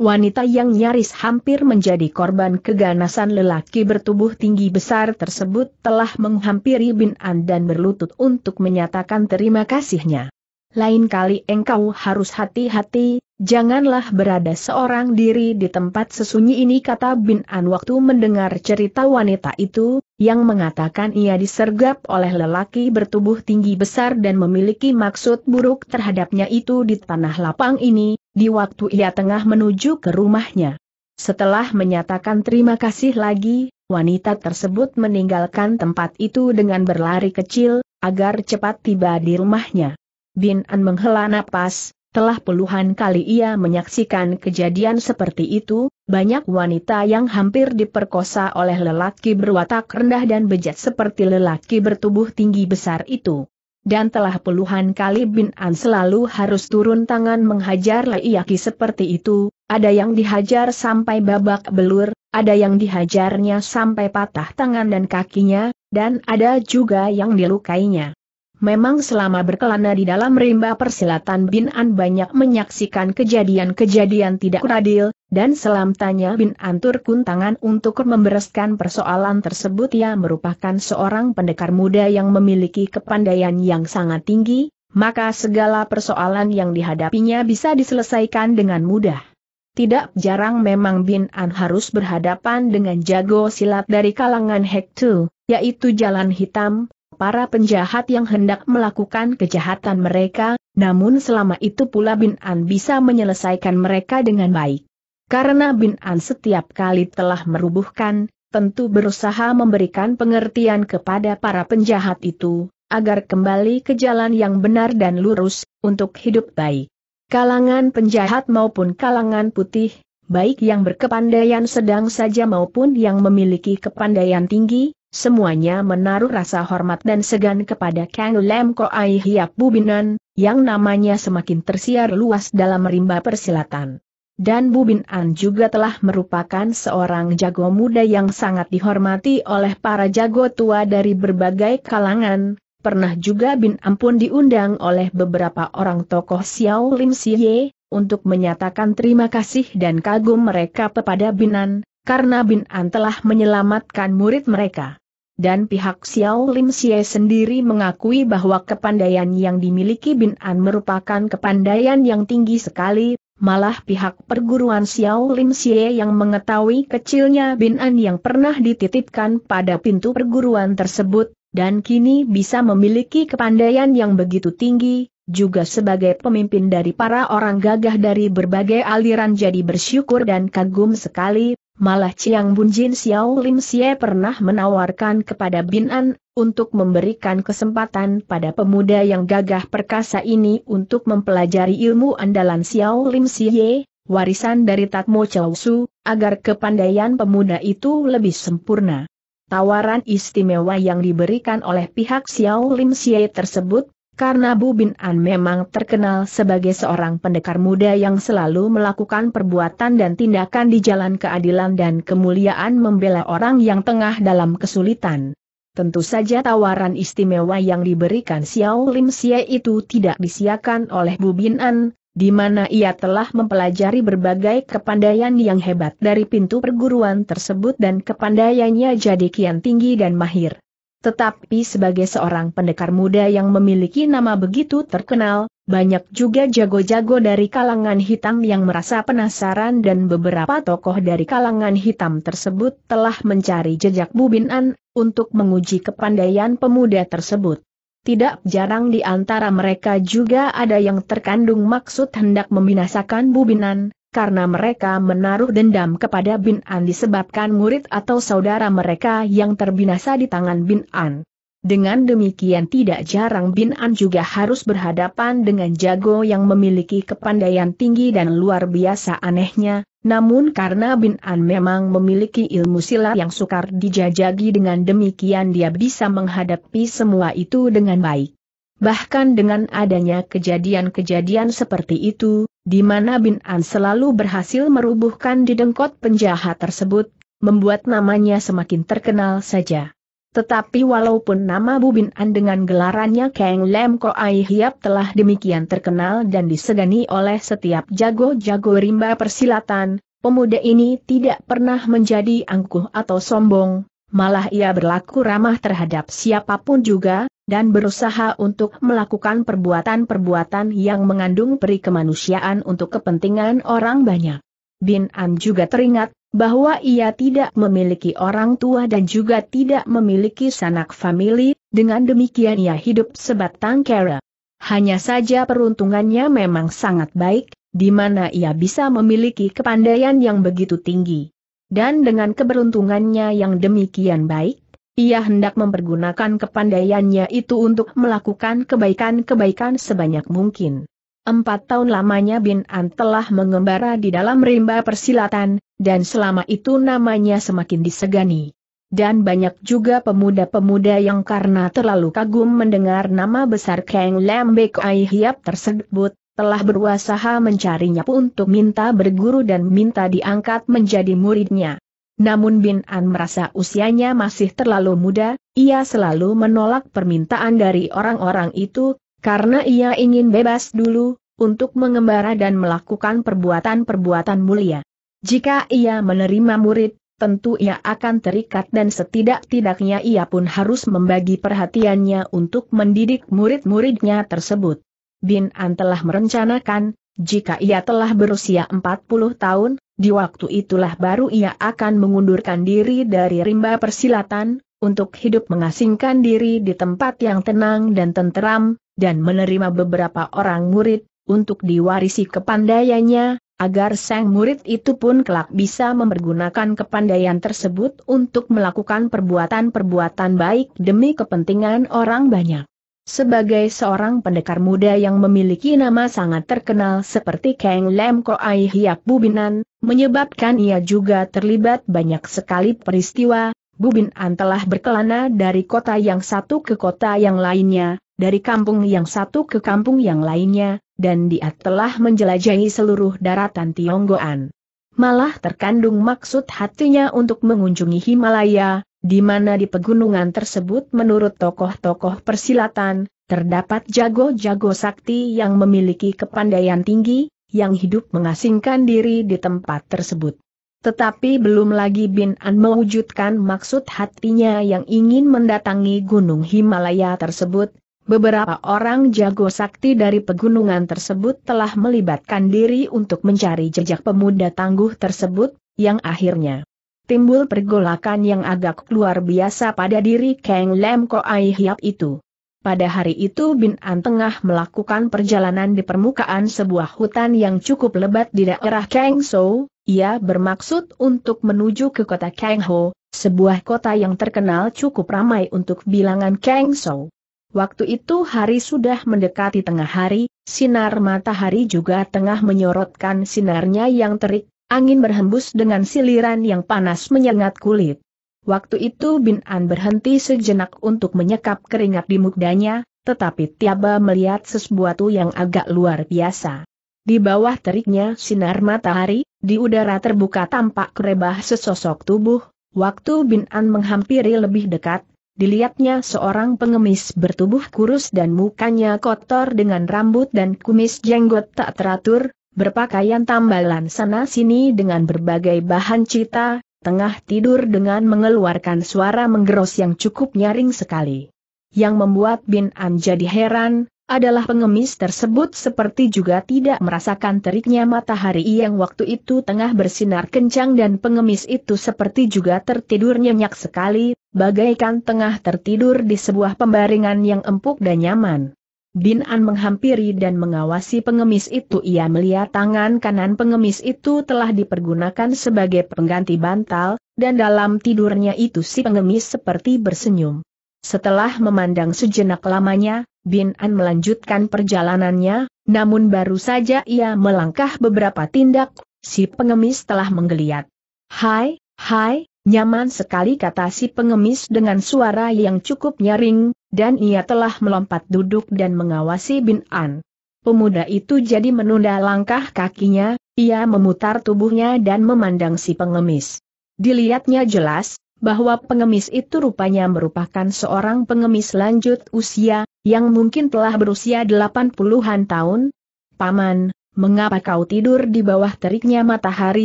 Wanita yang nyaris hampir menjadi korban keganasan lelaki bertubuh tinggi besar tersebut telah menghampiri Bin An dan berlutut untuk menyatakan terima kasihnya lain kali engkau harus hati-hati, janganlah berada seorang diri di tempat sesunyi ini kata Bin An waktu mendengar cerita wanita itu, yang mengatakan ia disergap oleh lelaki bertubuh tinggi besar dan memiliki maksud buruk terhadapnya itu di tanah lapang ini, di waktu ia tengah menuju ke rumahnya. Setelah menyatakan terima kasih lagi, wanita tersebut meninggalkan tempat itu dengan berlari kecil, agar cepat tiba di rumahnya. Bin An menghela napas, telah puluhan kali ia menyaksikan kejadian seperti itu, banyak wanita yang hampir diperkosa oleh lelaki berwatak rendah dan bejat seperti lelaki bertubuh tinggi besar itu. Dan telah puluhan kali Bin An selalu harus turun tangan menghajar lelaki seperti itu, ada yang dihajar sampai babak belur, ada yang dihajarnya sampai patah tangan dan kakinya, dan ada juga yang dilukainya. Memang selama berkelana di dalam rimba persilatan Bin An banyak menyaksikan kejadian-kejadian tidak radil, dan selam tanya Bin An turkun tangan untuk membereskan persoalan tersebut ia merupakan seorang pendekar muda yang memiliki kepandaian yang sangat tinggi, maka segala persoalan yang dihadapinya bisa diselesaikan dengan mudah. Tidak jarang memang Bin An harus berhadapan dengan jago silat dari kalangan Hektu, yaitu Jalan Hitam, para penjahat yang hendak melakukan kejahatan mereka, namun selama itu pula Bin An bisa menyelesaikan mereka dengan baik. Karena Bin An setiap kali telah merubuhkan, tentu berusaha memberikan pengertian kepada para penjahat itu, agar kembali ke jalan yang benar dan lurus, untuk hidup baik. Kalangan penjahat maupun kalangan putih, baik yang berkepandaian sedang saja maupun yang memiliki kepandaian tinggi, semuanya menaruh rasa hormat dan segan kepada Kang Lem Koai Hiap Bubinan, yang namanya semakin tersiar luas dalam rimba persilatan. Dan Bubinan juga telah merupakan seorang jago muda yang sangat dihormati oleh para jago tua dari berbagai kalangan, pernah juga Bin Ampun diundang oleh beberapa orang tokoh Xiao Lim Siye, untuk menyatakan terima kasih dan kagum mereka kepada Binan, karena Binan telah menyelamatkan murid mereka. Dan pihak Xiao Lim Xie sendiri mengakui bahwa kepandaian yang dimiliki Binan merupakan kepandaian yang tinggi sekali, malah pihak perguruan Xiao Lim Xie yang mengetahui kecilnya Binan yang pernah dititipkan pada pintu perguruan tersebut, dan kini bisa memiliki kepandaian yang begitu tinggi, juga sebagai pemimpin dari para orang gagah dari berbagai aliran jadi bersyukur dan kagum sekali, malah Chiang Bunjin Xiao Lim Xie pernah menawarkan kepada Bin An, untuk memberikan kesempatan pada pemuda yang gagah perkasa ini untuk mempelajari ilmu andalan Xiao Lim Xie, warisan dari Tatmo Chow Su, agar kepandaian pemuda itu lebih sempurna. Tawaran istimewa yang diberikan oleh pihak Xiao Lim Xie tersebut karena Bu Bin An memang terkenal sebagai seorang pendekar muda yang selalu melakukan perbuatan dan tindakan di jalan keadilan dan kemuliaan membela orang yang tengah dalam kesulitan. Tentu saja tawaran istimewa yang diberikan Xiao Lim Sia itu tidak disiakan oleh Bu Bin An, di mana ia telah mempelajari berbagai kepandaian yang hebat dari pintu perguruan tersebut dan kepandaiannya jadi kian tinggi dan mahir. Tetapi sebagai seorang pendekar muda yang memiliki nama begitu terkenal, banyak juga jago-jago dari kalangan hitam yang merasa penasaran dan beberapa tokoh dari kalangan hitam tersebut telah mencari jejak Bubinan untuk menguji kepandaian pemuda tersebut. Tidak jarang di antara mereka juga ada yang terkandung maksud hendak membinasakan Bubinan, karena mereka menaruh dendam kepada Bin An disebabkan murid atau saudara mereka yang terbinasa di tangan Bin An. Dengan demikian tidak jarang Bin An juga harus berhadapan dengan jago yang memiliki kepandaian tinggi dan luar biasa anehnya, namun karena Bin An memang memiliki ilmu silat yang sukar dijajagi dengan demikian dia bisa menghadapi semua itu dengan baik. Bahkan dengan adanya kejadian-kejadian seperti itu, di mana Bin An selalu berhasil merubuhkan didengkot penjahat tersebut, membuat namanya semakin terkenal saja. Tetapi walaupun nama Bu Bin An dengan gelarannya Kang Lem Ko Ai Hiap telah demikian terkenal dan disegani oleh setiap jago-jago rimba persilatan, pemuda ini tidak pernah menjadi angkuh atau sombong, malah ia berlaku ramah terhadap siapapun juga, dan berusaha untuk melakukan perbuatan-perbuatan yang mengandung peri kemanusiaan untuk kepentingan orang banyak. Bin An juga teringat bahwa ia tidak memiliki orang tua dan juga tidak memiliki sanak famili, dengan demikian ia hidup sebatang kera. Hanya saja peruntungannya memang sangat baik, di mana ia bisa memiliki kepandaian yang begitu tinggi. Dan dengan keberuntungannya yang demikian baik, ia hendak mempergunakan kepandaiannya itu untuk melakukan kebaikan-kebaikan sebanyak mungkin. Empat tahun lamanya Bin An telah mengembara di dalam rimba persilatan, dan selama itu namanya semakin disegani. Dan banyak juga pemuda-pemuda yang karena terlalu kagum mendengar nama besar Kang Lam Bek Ai Hiap tersebut, telah berusaha mencarinya untuk minta berguru dan minta diangkat menjadi muridnya namun Bin An merasa usianya masih terlalu muda, ia selalu menolak permintaan dari orang-orang itu, karena ia ingin bebas dulu, untuk mengembara dan melakukan perbuatan-perbuatan mulia. Jika ia menerima murid, tentu ia akan terikat dan setidak-tidaknya ia pun harus membagi perhatiannya untuk mendidik murid-muridnya tersebut. Bin An telah merencanakan, jika ia telah berusia 40 tahun, di waktu itulah baru ia akan mengundurkan diri dari rimba persilatan, untuk hidup mengasingkan diri di tempat yang tenang dan tenteram, dan menerima beberapa orang murid, untuk diwarisi kepandaiannya, agar sang murid itu pun kelak bisa mempergunakan kepandaian tersebut untuk melakukan perbuatan-perbuatan baik demi kepentingan orang banyak. Sebagai seorang pendekar muda yang memiliki nama sangat terkenal seperti Kang Lam Ko Ai Hiap Bubinan, menyebabkan ia juga terlibat banyak sekali peristiwa, Bubinan telah berkelana dari kota yang satu ke kota yang lainnya, dari kampung yang satu ke kampung yang lainnya, dan dia telah menjelajahi seluruh daratan Tionggoan. Malah terkandung maksud hatinya untuk mengunjungi Himalaya, di mana di pegunungan tersebut menurut tokoh-tokoh persilatan, terdapat jago-jago sakti yang memiliki kepandaian tinggi, yang hidup mengasingkan diri di tempat tersebut. Tetapi belum lagi Bin An mewujudkan maksud hatinya yang ingin mendatangi Gunung Himalaya tersebut, beberapa orang jago sakti dari pegunungan tersebut telah melibatkan diri untuk mencari jejak pemuda tangguh tersebut, yang akhirnya timbul pergolakan yang agak luar biasa pada diri Kang Lemko Ai Hiap itu. Pada hari itu Bin An tengah melakukan perjalanan di permukaan sebuah hutan yang cukup lebat di daerah Kang So, ia bermaksud untuk menuju ke kota Kang Ho, sebuah kota yang terkenal cukup ramai untuk bilangan Kang So. Waktu itu hari sudah mendekati tengah hari, sinar matahari juga tengah menyorotkan sinarnya yang terik Angin berhembus dengan siliran yang panas menyengat kulit. Waktu itu Bin An berhenti sejenak untuk menyekap keringat di mukdanya, tetapi Tiaba melihat sesuatu yang agak luar biasa. Di bawah teriknya sinar matahari, di udara terbuka tampak rebah sesosok tubuh, waktu Bin An menghampiri lebih dekat, dilihatnya seorang pengemis bertubuh kurus dan mukanya kotor dengan rambut dan kumis jenggot tak teratur, berpakaian tambalan sana-sini dengan berbagai bahan cita, tengah tidur dengan mengeluarkan suara menggeros yang cukup nyaring sekali. Yang membuat Bin An jadi heran, adalah pengemis tersebut seperti juga tidak merasakan teriknya matahari yang waktu itu tengah bersinar kencang dan pengemis itu seperti juga tertidur nyenyak sekali, bagaikan tengah tertidur di sebuah pembaringan yang empuk dan nyaman. Bin An menghampiri dan mengawasi pengemis itu ia melihat tangan kanan pengemis itu telah dipergunakan sebagai pengganti bantal, dan dalam tidurnya itu si pengemis seperti bersenyum. Setelah memandang sejenak lamanya, Bin An melanjutkan perjalanannya, namun baru saja ia melangkah beberapa tindak, si pengemis telah menggeliat. Hai, hai, nyaman sekali kata si pengemis dengan suara yang cukup nyaring, dan ia telah melompat duduk dan mengawasi Bin An. Pemuda itu jadi menunda langkah kakinya, ia memutar tubuhnya dan memandang si pengemis. Dilihatnya jelas, bahwa pengemis itu rupanya merupakan seorang pengemis lanjut usia, yang mungkin telah berusia delapan puluhan tahun. Paman, Mengapa kau tidur di bawah teriknya matahari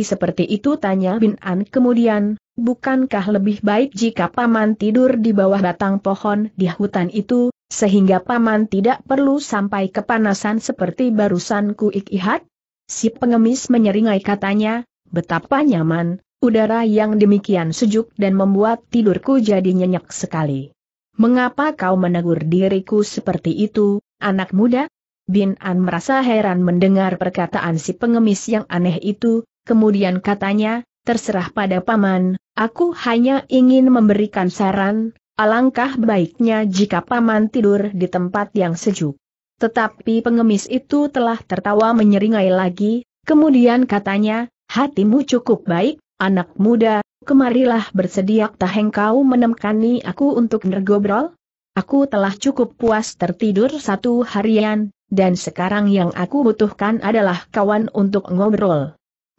seperti itu tanya Bin An kemudian, bukankah lebih baik jika paman tidur di bawah batang pohon di hutan itu, sehingga paman tidak perlu sampai kepanasan seperti barusan ku ihat? Si pengemis menyeringai katanya, betapa nyaman, udara yang demikian sejuk dan membuat tidurku jadi nyenyak sekali. Mengapa kau menegur diriku seperti itu, anak muda? Bin An merasa heran mendengar perkataan si pengemis yang aneh itu, kemudian katanya, terserah pada paman, aku hanya ingin memberikan saran, alangkah baiknya jika paman tidur di tempat yang sejuk. Tetapi pengemis itu telah tertawa menyeringai lagi, kemudian katanya, hatimu cukup baik, anak muda, kemarilah bersedia tak engkau menemkani aku untuk nergobrol? Aku telah cukup puas tertidur satu harian, dan sekarang yang aku butuhkan adalah kawan untuk ngobrol.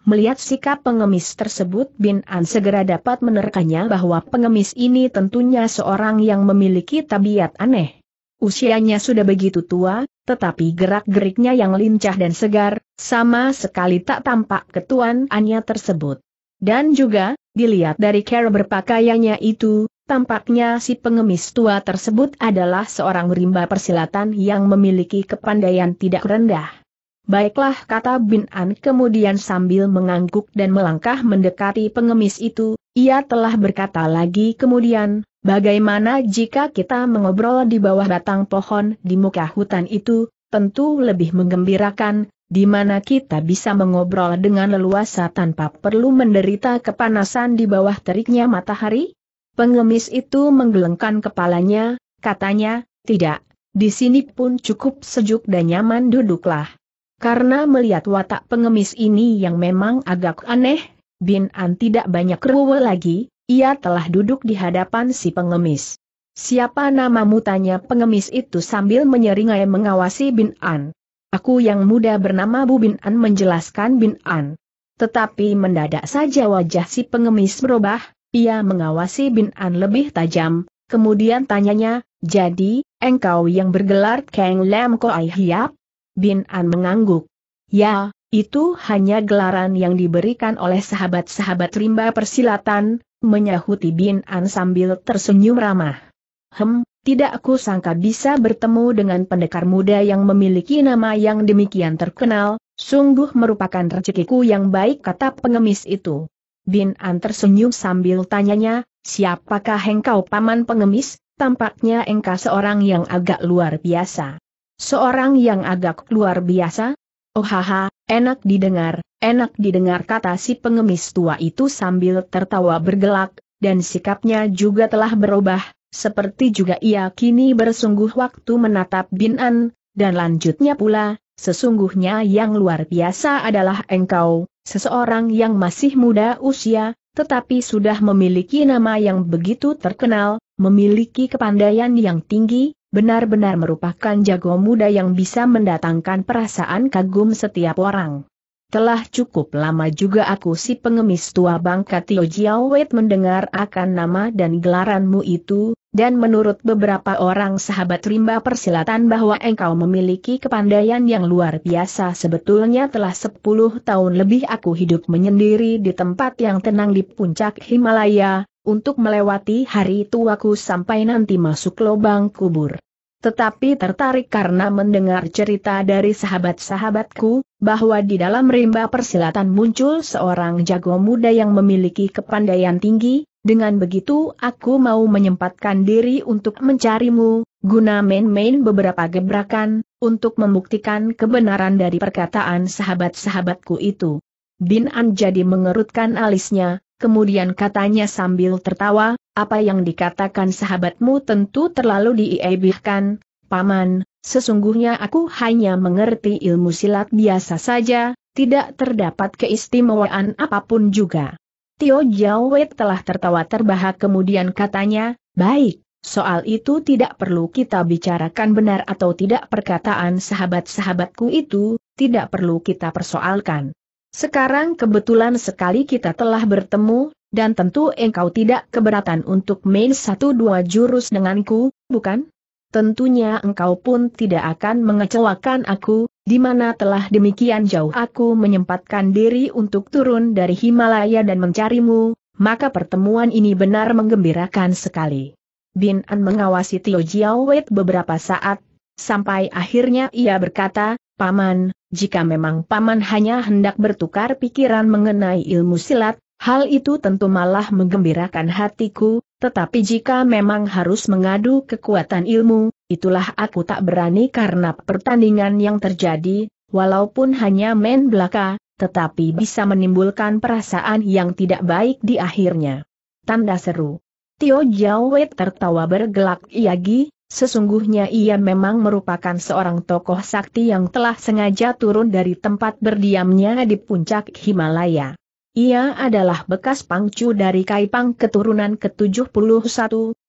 Melihat sikap pengemis tersebut Bin An segera dapat menerkanya bahwa pengemis ini tentunya seorang yang memiliki tabiat aneh. Usianya sudah begitu tua, tetapi gerak-geriknya yang lincah dan segar, sama sekali tak tampak ketuan Anya tersebut. Dan juga, dilihat dari cara berpakaiannya itu, Tampaknya si pengemis tua tersebut adalah seorang rimba persilatan yang memiliki kepandaian tidak rendah. Baiklah kata Bin An kemudian sambil mengangguk dan melangkah mendekati pengemis itu, ia telah berkata lagi kemudian, bagaimana jika kita mengobrol di bawah batang pohon di muka hutan itu, tentu lebih menggembirakan, di mana kita bisa mengobrol dengan leluasa tanpa perlu menderita kepanasan di bawah teriknya matahari? Pengemis itu menggelengkan kepalanya, katanya, tidak, di sini pun cukup sejuk dan nyaman duduklah. Karena melihat watak pengemis ini yang memang agak aneh, Bin An tidak banyak ruwe lagi, ia telah duduk di hadapan si pengemis. Siapa namamu tanya pengemis itu sambil menyeringai mengawasi Bin An. Aku yang muda bernama Bu Bin An menjelaskan Bin An. Tetapi mendadak saja wajah si pengemis berubah, ia mengawasi Bin An lebih tajam, kemudian tanyanya, jadi, engkau yang bergelar Kang Lam Koai Hiap? Bin An mengangguk. Ya, itu hanya gelaran yang diberikan oleh sahabat-sahabat rimba persilatan, menyahuti Bin An sambil tersenyum ramah. Hem, tidak aku sangka bisa bertemu dengan pendekar muda yang memiliki nama yang demikian terkenal, sungguh merupakan rezekiku yang baik kata pengemis itu. Bin An tersenyum sambil tanyanya, siapakah engkau paman pengemis? Tampaknya engkau seorang yang agak luar biasa. Seorang yang agak luar biasa? Oh haha, enak didengar, enak didengar kata si pengemis tua itu sambil tertawa bergelak, dan sikapnya juga telah berubah, seperti juga ia kini bersungguh waktu menatap Bin An, dan lanjutnya pula, sesungguhnya yang luar biasa adalah engkau, Seseorang yang masih muda usia, tetapi sudah memiliki nama yang begitu terkenal, memiliki kepandaian yang tinggi, benar-benar merupakan jago muda yang bisa mendatangkan perasaan kagum setiap orang. Telah cukup lama juga aku si pengemis tua bangka Tio Jiawet mendengar akan nama dan gelaranmu itu, dan menurut beberapa orang sahabat rimba persilatan bahwa engkau memiliki kepandaian yang luar biasa sebetulnya telah 10 tahun lebih aku hidup menyendiri di tempat yang tenang di puncak Himalaya, untuk melewati hari tuaku sampai nanti masuk lubang kubur. Tetapi tertarik karena mendengar cerita dari sahabat-sahabatku, bahwa di dalam rimba persilatan muncul seorang jago muda yang memiliki kepandaian tinggi, dengan begitu aku mau menyempatkan diri untuk mencarimu, guna main-main beberapa gebrakan, untuk membuktikan kebenaran dari perkataan sahabat-sahabatku itu. Bin An jadi mengerutkan alisnya, kemudian katanya sambil tertawa, apa yang dikatakan sahabatmu tentu terlalu diiebihkan, Paman, sesungguhnya aku hanya mengerti ilmu silat biasa saja, tidak terdapat keistimewaan apapun juga. Tio Jiao telah tertawa terbahak kemudian katanya, baik, soal itu tidak perlu kita bicarakan benar atau tidak perkataan sahabat-sahabatku itu, tidak perlu kita persoalkan. Sekarang kebetulan sekali kita telah bertemu, dan tentu engkau tidak keberatan untuk main satu dua jurus denganku, bukan? tentunya engkau pun tidak akan mengecewakan aku, di mana telah demikian jauh aku menyempatkan diri untuk turun dari Himalaya dan mencarimu, maka pertemuan ini benar menggembirakan sekali. Bin An mengawasi Tio Jiao beberapa saat, sampai akhirnya ia berkata, Paman, jika memang Paman hanya hendak bertukar pikiran mengenai ilmu silat, hal itu tentu malah menggembirakan hatiku, tetapi jika memang harus mengadu kekuatan ilmu, itulah aku tak berani karena pertandingan yang terjadi, walaupun hanya main belaka, tetapi bisa menimbulkan perasaan yang tidak baik di akhirnya. Tanda seru. Tio Jiawei tertawa bergelak iagi, sesungguhnya ia memang merupakan seorang tokoh sakti yang telah sengaja turun dari tempat berdiamnya di puncak Himalaya. Ia adalah bekas pangcu dari Kaipang keturunan ke-71,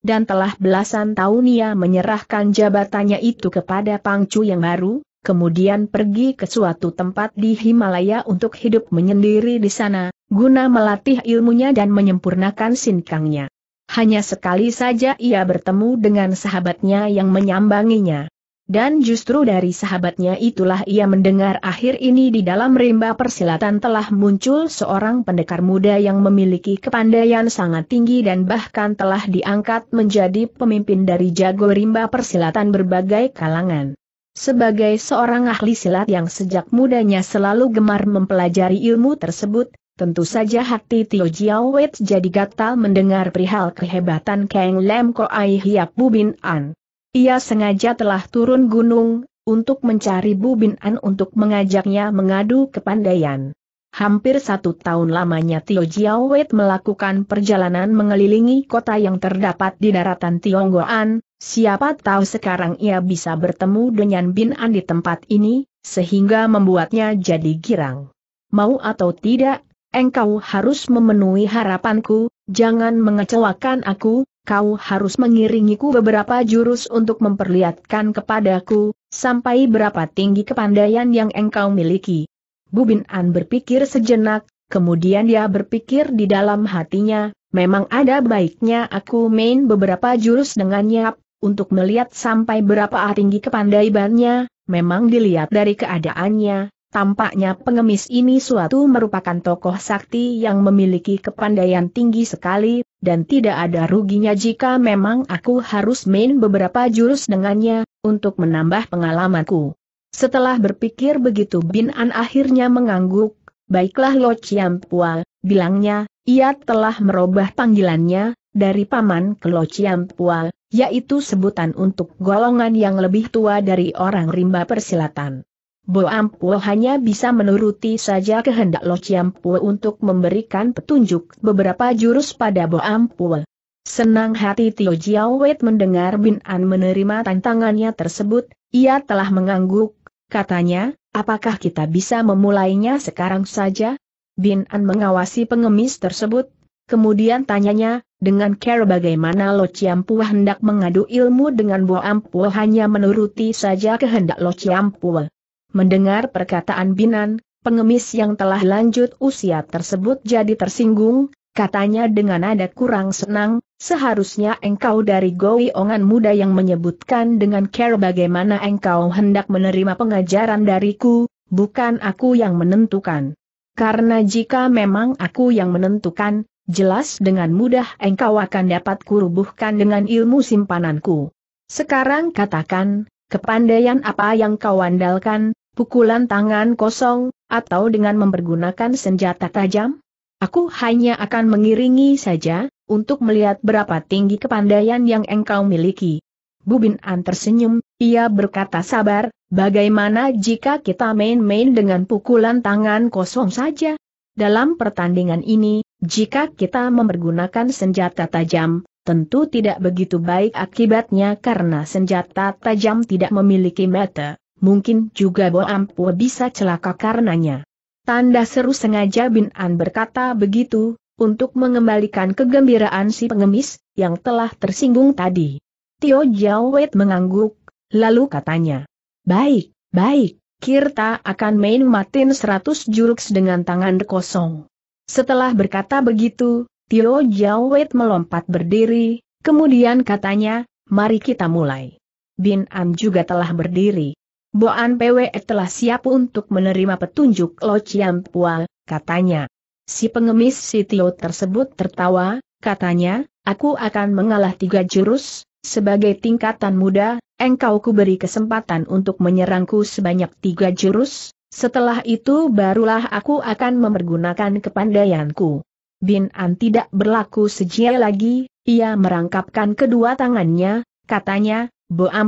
dan telah belasan tahun ia menyerahkan jabatannya itu kepada pangcu yang baru, kemudian pergi ke suatu tempat di Himalaya untuk hidup menyendiri di sana, guna melatih ilmunya dan menyempurnakan sinkangnya. Hanya sekali saja ia bertemu dengan sahabatnya yang menyambanginya. Dan justru dari sahabatnya itulah ia mendengar akhir ini di dalam rimba persilatan telah muncul seorang pendekar muda yang memiliki kepandaian sangat tinggi dan bahkan telah diangkat menjadi pemimpin dari jago rimba persilatan berbagai kalangan. Sebagai seorang ahli silat yang sejak mudanya selalu gemar mempelajari ilmu tersebut, tentu saja hati Tio Jiawet jadi gatal mendengar perihal kehebatan Kang Lam Koai Hiap Bubin An. Ia sengaja telah turun gunung, untuk mencari Bu Bin An untuk mengajaknya mengadu kepandaian. Hampir satu tahun lamanya Tio Jiawet melakukan perjalanan mengelilingi kota yang terdapat di daratan Tionggoan, siapa tahu sekarang ia bisa bertemu dengan Bin An di tempat ini, sehingga membuatnya jadi girang. Mau atau tidak, Engkau harus memenuhi harapanku, jangan mengecewakan aku, kau harus mengiringiku beberapa jurus untuk memperlihatkan kepadaku, sampai berapa tinggi kepandaian yang engkau miliki. Bubin An berpikir sejenak, kemudian dia berpikir di dalam hatinya, memang ada baiknya aku main beberapa jurus dengannya, untuk melihat sampai berapa tinggi kepandaiannya, memang dilihat dari keadaannya, Tampaknya pengemis ini suatu merupakan tokoh sakti yang memiliki kepandaian tinggi sekali, dan tidak ada ruginya jika memang aku harus main beberapa jurus dengannya, untuk menambah pengalamanku. Setelah berpikir begitu Bin An akhirnya mengangguk, baiklah Lo Chiam Pua, bilangnya, ia telah merubah panggilannya, dari paman ke Lo Chiam Pua, yaitu sebutan untuk golongan yang lebih tua dari orang rimba persilatan. Bo Ampuo hanya bisa menuruti saja kehendak Lo Ciampuo untuk memberikan petunjuk beberapa jurus pada Bo Ampuo. Senang hati Tio Jiawet mendengar Bin An menerima tantangannya tersebut, ia telah mengangguk, katanya, apakah kita bisa memulainya sekarang saja? Bin An mengawasi pengemis tersebut, kemudian tanyanya, dengan care bagaimana Lo Ciampu hendak mengadu ilmu dengan Bo Ampu hanya menuruti saja kehendak Lo Ciampu. Mendengar perkataan Binan, pengemis yang telah lanjut usia tersebut jadi tersinggung, katanya dengan nada kurang senang, seharusnya engkau dari Ongan muda yang menyebutkan dengan care bagaimana engkau hendak menerima pengajaran dariku, bukan aku yang menentukan. Karena jika memang aku yang menentukan, jelas dengan mudah engkau akan dapat kurubuhkan dengan ilmu simpananku. Sekarang katakan, kepandaian apa yang kau andalkan, pukulan tangan kosong, atau dengan mempergunakan senjata tajam? Aku hanya akan mengiringi saja, untuk melihat berapa tinggi kepandaian yang engkau miliki. Bubin An tersenyum, ia berkata sabar, bagaimana jika kita main-main dengan pukulan tangan kosong saja? Dalam pertandingan ini, jika kita mempergunakan senjata tajam, tentu tidak begitu baik akibatnya karena senjata tajam tidak memiliki mata mungkin juga Bo Ampua bisa celaka karenanya. Tanda seru sengaja Bin An berkata begitu, untuk mengembalikan kegembiraan si pengemis, yang telah tersinggung tadi. Tio Jawet mengangguk, lalu katanya, Baik, baik, Kirta akan main matin seratus juruk dengan tangan kosong. Setelah berkata begitu, Tio Jawet melompat berdiri, kemudian katanya, mari kita mulai. Bin Am juga telah berdiri. Boan PWE telah siap untuk menerima petunjuk Lo Chiam Pua, katanya. Si pengemis Sitio tersebut tertawa, katanya, aku akan mengalah tiga jurus, sebagai tingkatan muda, engkau kuberi kesempatan untuk menyerangku sebanyak tiga jurus, setelah itu barulah aku akan mempergunakan kepandaianku. Bin An tidak berlaku sejia lagi, ia merangkapkan kedua tangannya, katanya,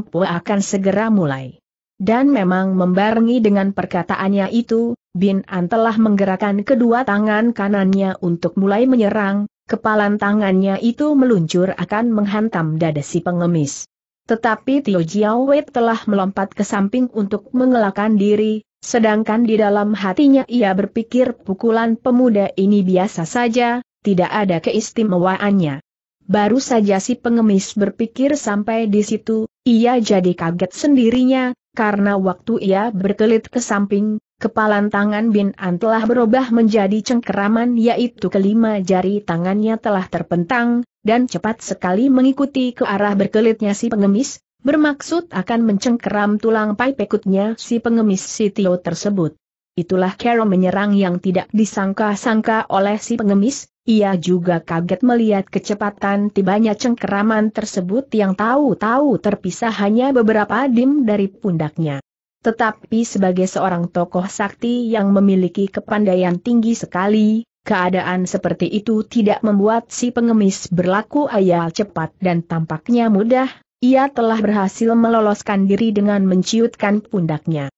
Po akan segera mulai. Dan memang membarengi dengan perkataannya itu, Bin An telah menggerakkan kedua tangan kanannya untuk mulai menyerang, kepalan tangannya itu meluncur akan menghantam dada si pengemis. Tetapi Tio Jiawei telah melompat ke samping untuk mengelakkan diri, sedangkan di dalam hatinya ia berpikir pukulan pemuda ini biasa saja, tidak ada keistimewaannya. Baru saja si pengemis berpikir sampai di situ, ia jadi kaget sendirinya, karena waktu ia berkelit ke samping, kepalan tangan Bin An telah berubah menjadi cengkeraman yaitu kelima jari tangannya telah terpentang, dan cepat sekali mengikuti ke arah berkelitnya si pengemis, bermaksud akan mencengkeram tulang pai pekutnya si pengemis Sitio tersebut itulah Carol menyerang yang tidak disangka-sangka oleh si pengemis, ia juga kaget melihat kecepatan tibanya cengkeraman tersebut yang tahu-tahu terpisah hanya beberapa dim dari pundaknya. Tetapi sebagai seorang tokoh sakti yang memiliki kepandaian tinggi sekali, keadaan seperti itu tidak membuat si pengemis berlaku ayal cepat dan tampaknya mudah, ia telah berhasil meloloskan diri dengan menciutkan pundaknya.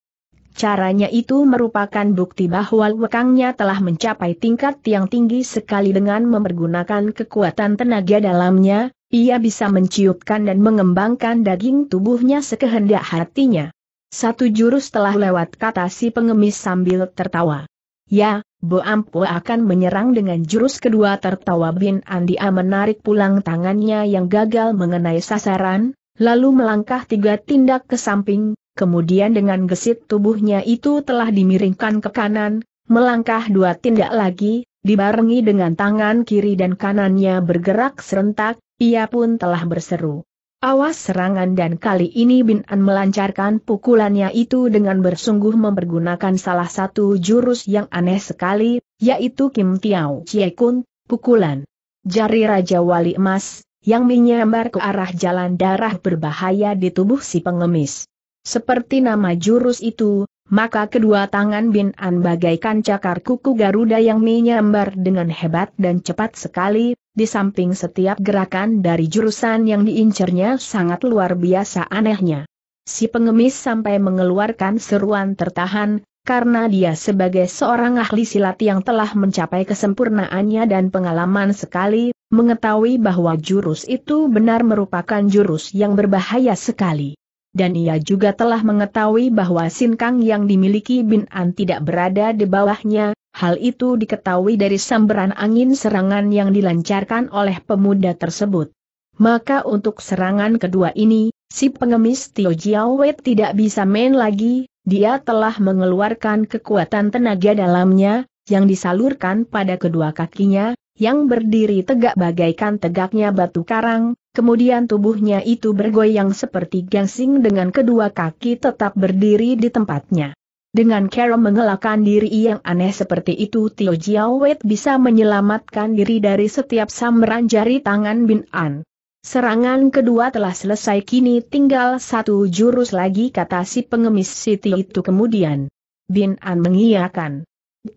Caranya itu merupakan bukti bahwa lekangnya telah mencapai tingkat yang tinggi sekali dengan mempergunakan kekuatan tenaga dalamnya, ia bisa menciupkan dan mengembangkan daging tubuhnya sekehendak hatinya. Satu jurus telah lewat kata si pengemis sambil tertawa. Ya, Bo Ampo akan menyerang dengan jurus kedua tertawa Bin Andia menarik pulang tangannya yang gagal mengenai sasaran, lalu melangkah tiga tindak ke samping, kemudian dengan gesit tubuhnya itu telah dimiringkan ke kanan, melangkah dua tindak lagi, dibarengi dengan tangan kiri dan kanannya bergerak serentak, ia pun telah berseru. Awas serangan dan kali ini Bin An melancarkan pukulannya itu dengan bersungguh mempergunakan salah satu jurus yang aneh sekali, yaitu Kim Tiao Chie Kun, pukulan. Jari Raja Wali Emas, yang menyambar ke arah jalan darah berbahaya di tubuh si pengemis. Seperti nama jurus itu, maka kedua tangan Bin An bagaikan cakar kuku Garuda yang menyambar dengan hebat dan cepat sekali, di samping setiap gerakan dari jurusan yang diincernya sangat luar biasa anehnya. Si pengemis sampai mengeluarkan seruan tertahan, karena dia sebagai seorang ahli silat yang telah mencapai kesempurnaannya dan pengalaman sekali, mengetahui bahwa jurus itu benar merupakan jurus yang berbahaya sekali dan ia juga telah mengetahui bahwa sinkang yang dimiliki Bin An tidak berada di bawahnya, hal itu diketahui dari sambaran angin serangan yang dilancarkan oleh pemuda tersebut. Maka untuk serangan kedua ini, si pengemis Tio Jiawe tidak bisa main lagi, dia telah mengeluarkan kekuatan tenaga dalamnya, yang disalurkan pada kedua kakinya, yang berdiri tegak bagaikan tegaknya batu karang, Kemudian tubuhnya itu bergoyang seperti gangsing dengan kedua kaki tetap berdiri di tempatnya. Dengan cara mengelakkan diri yang aneh seperti itu Tio Jiawet bisa menyelamatkan diri dari setiap samran jari tangan Bin An. Serangan kedua telah selesai kini tinggal satu jurus lagi kata si pengemis Siti itu kemudian. Bin An mengiyakan.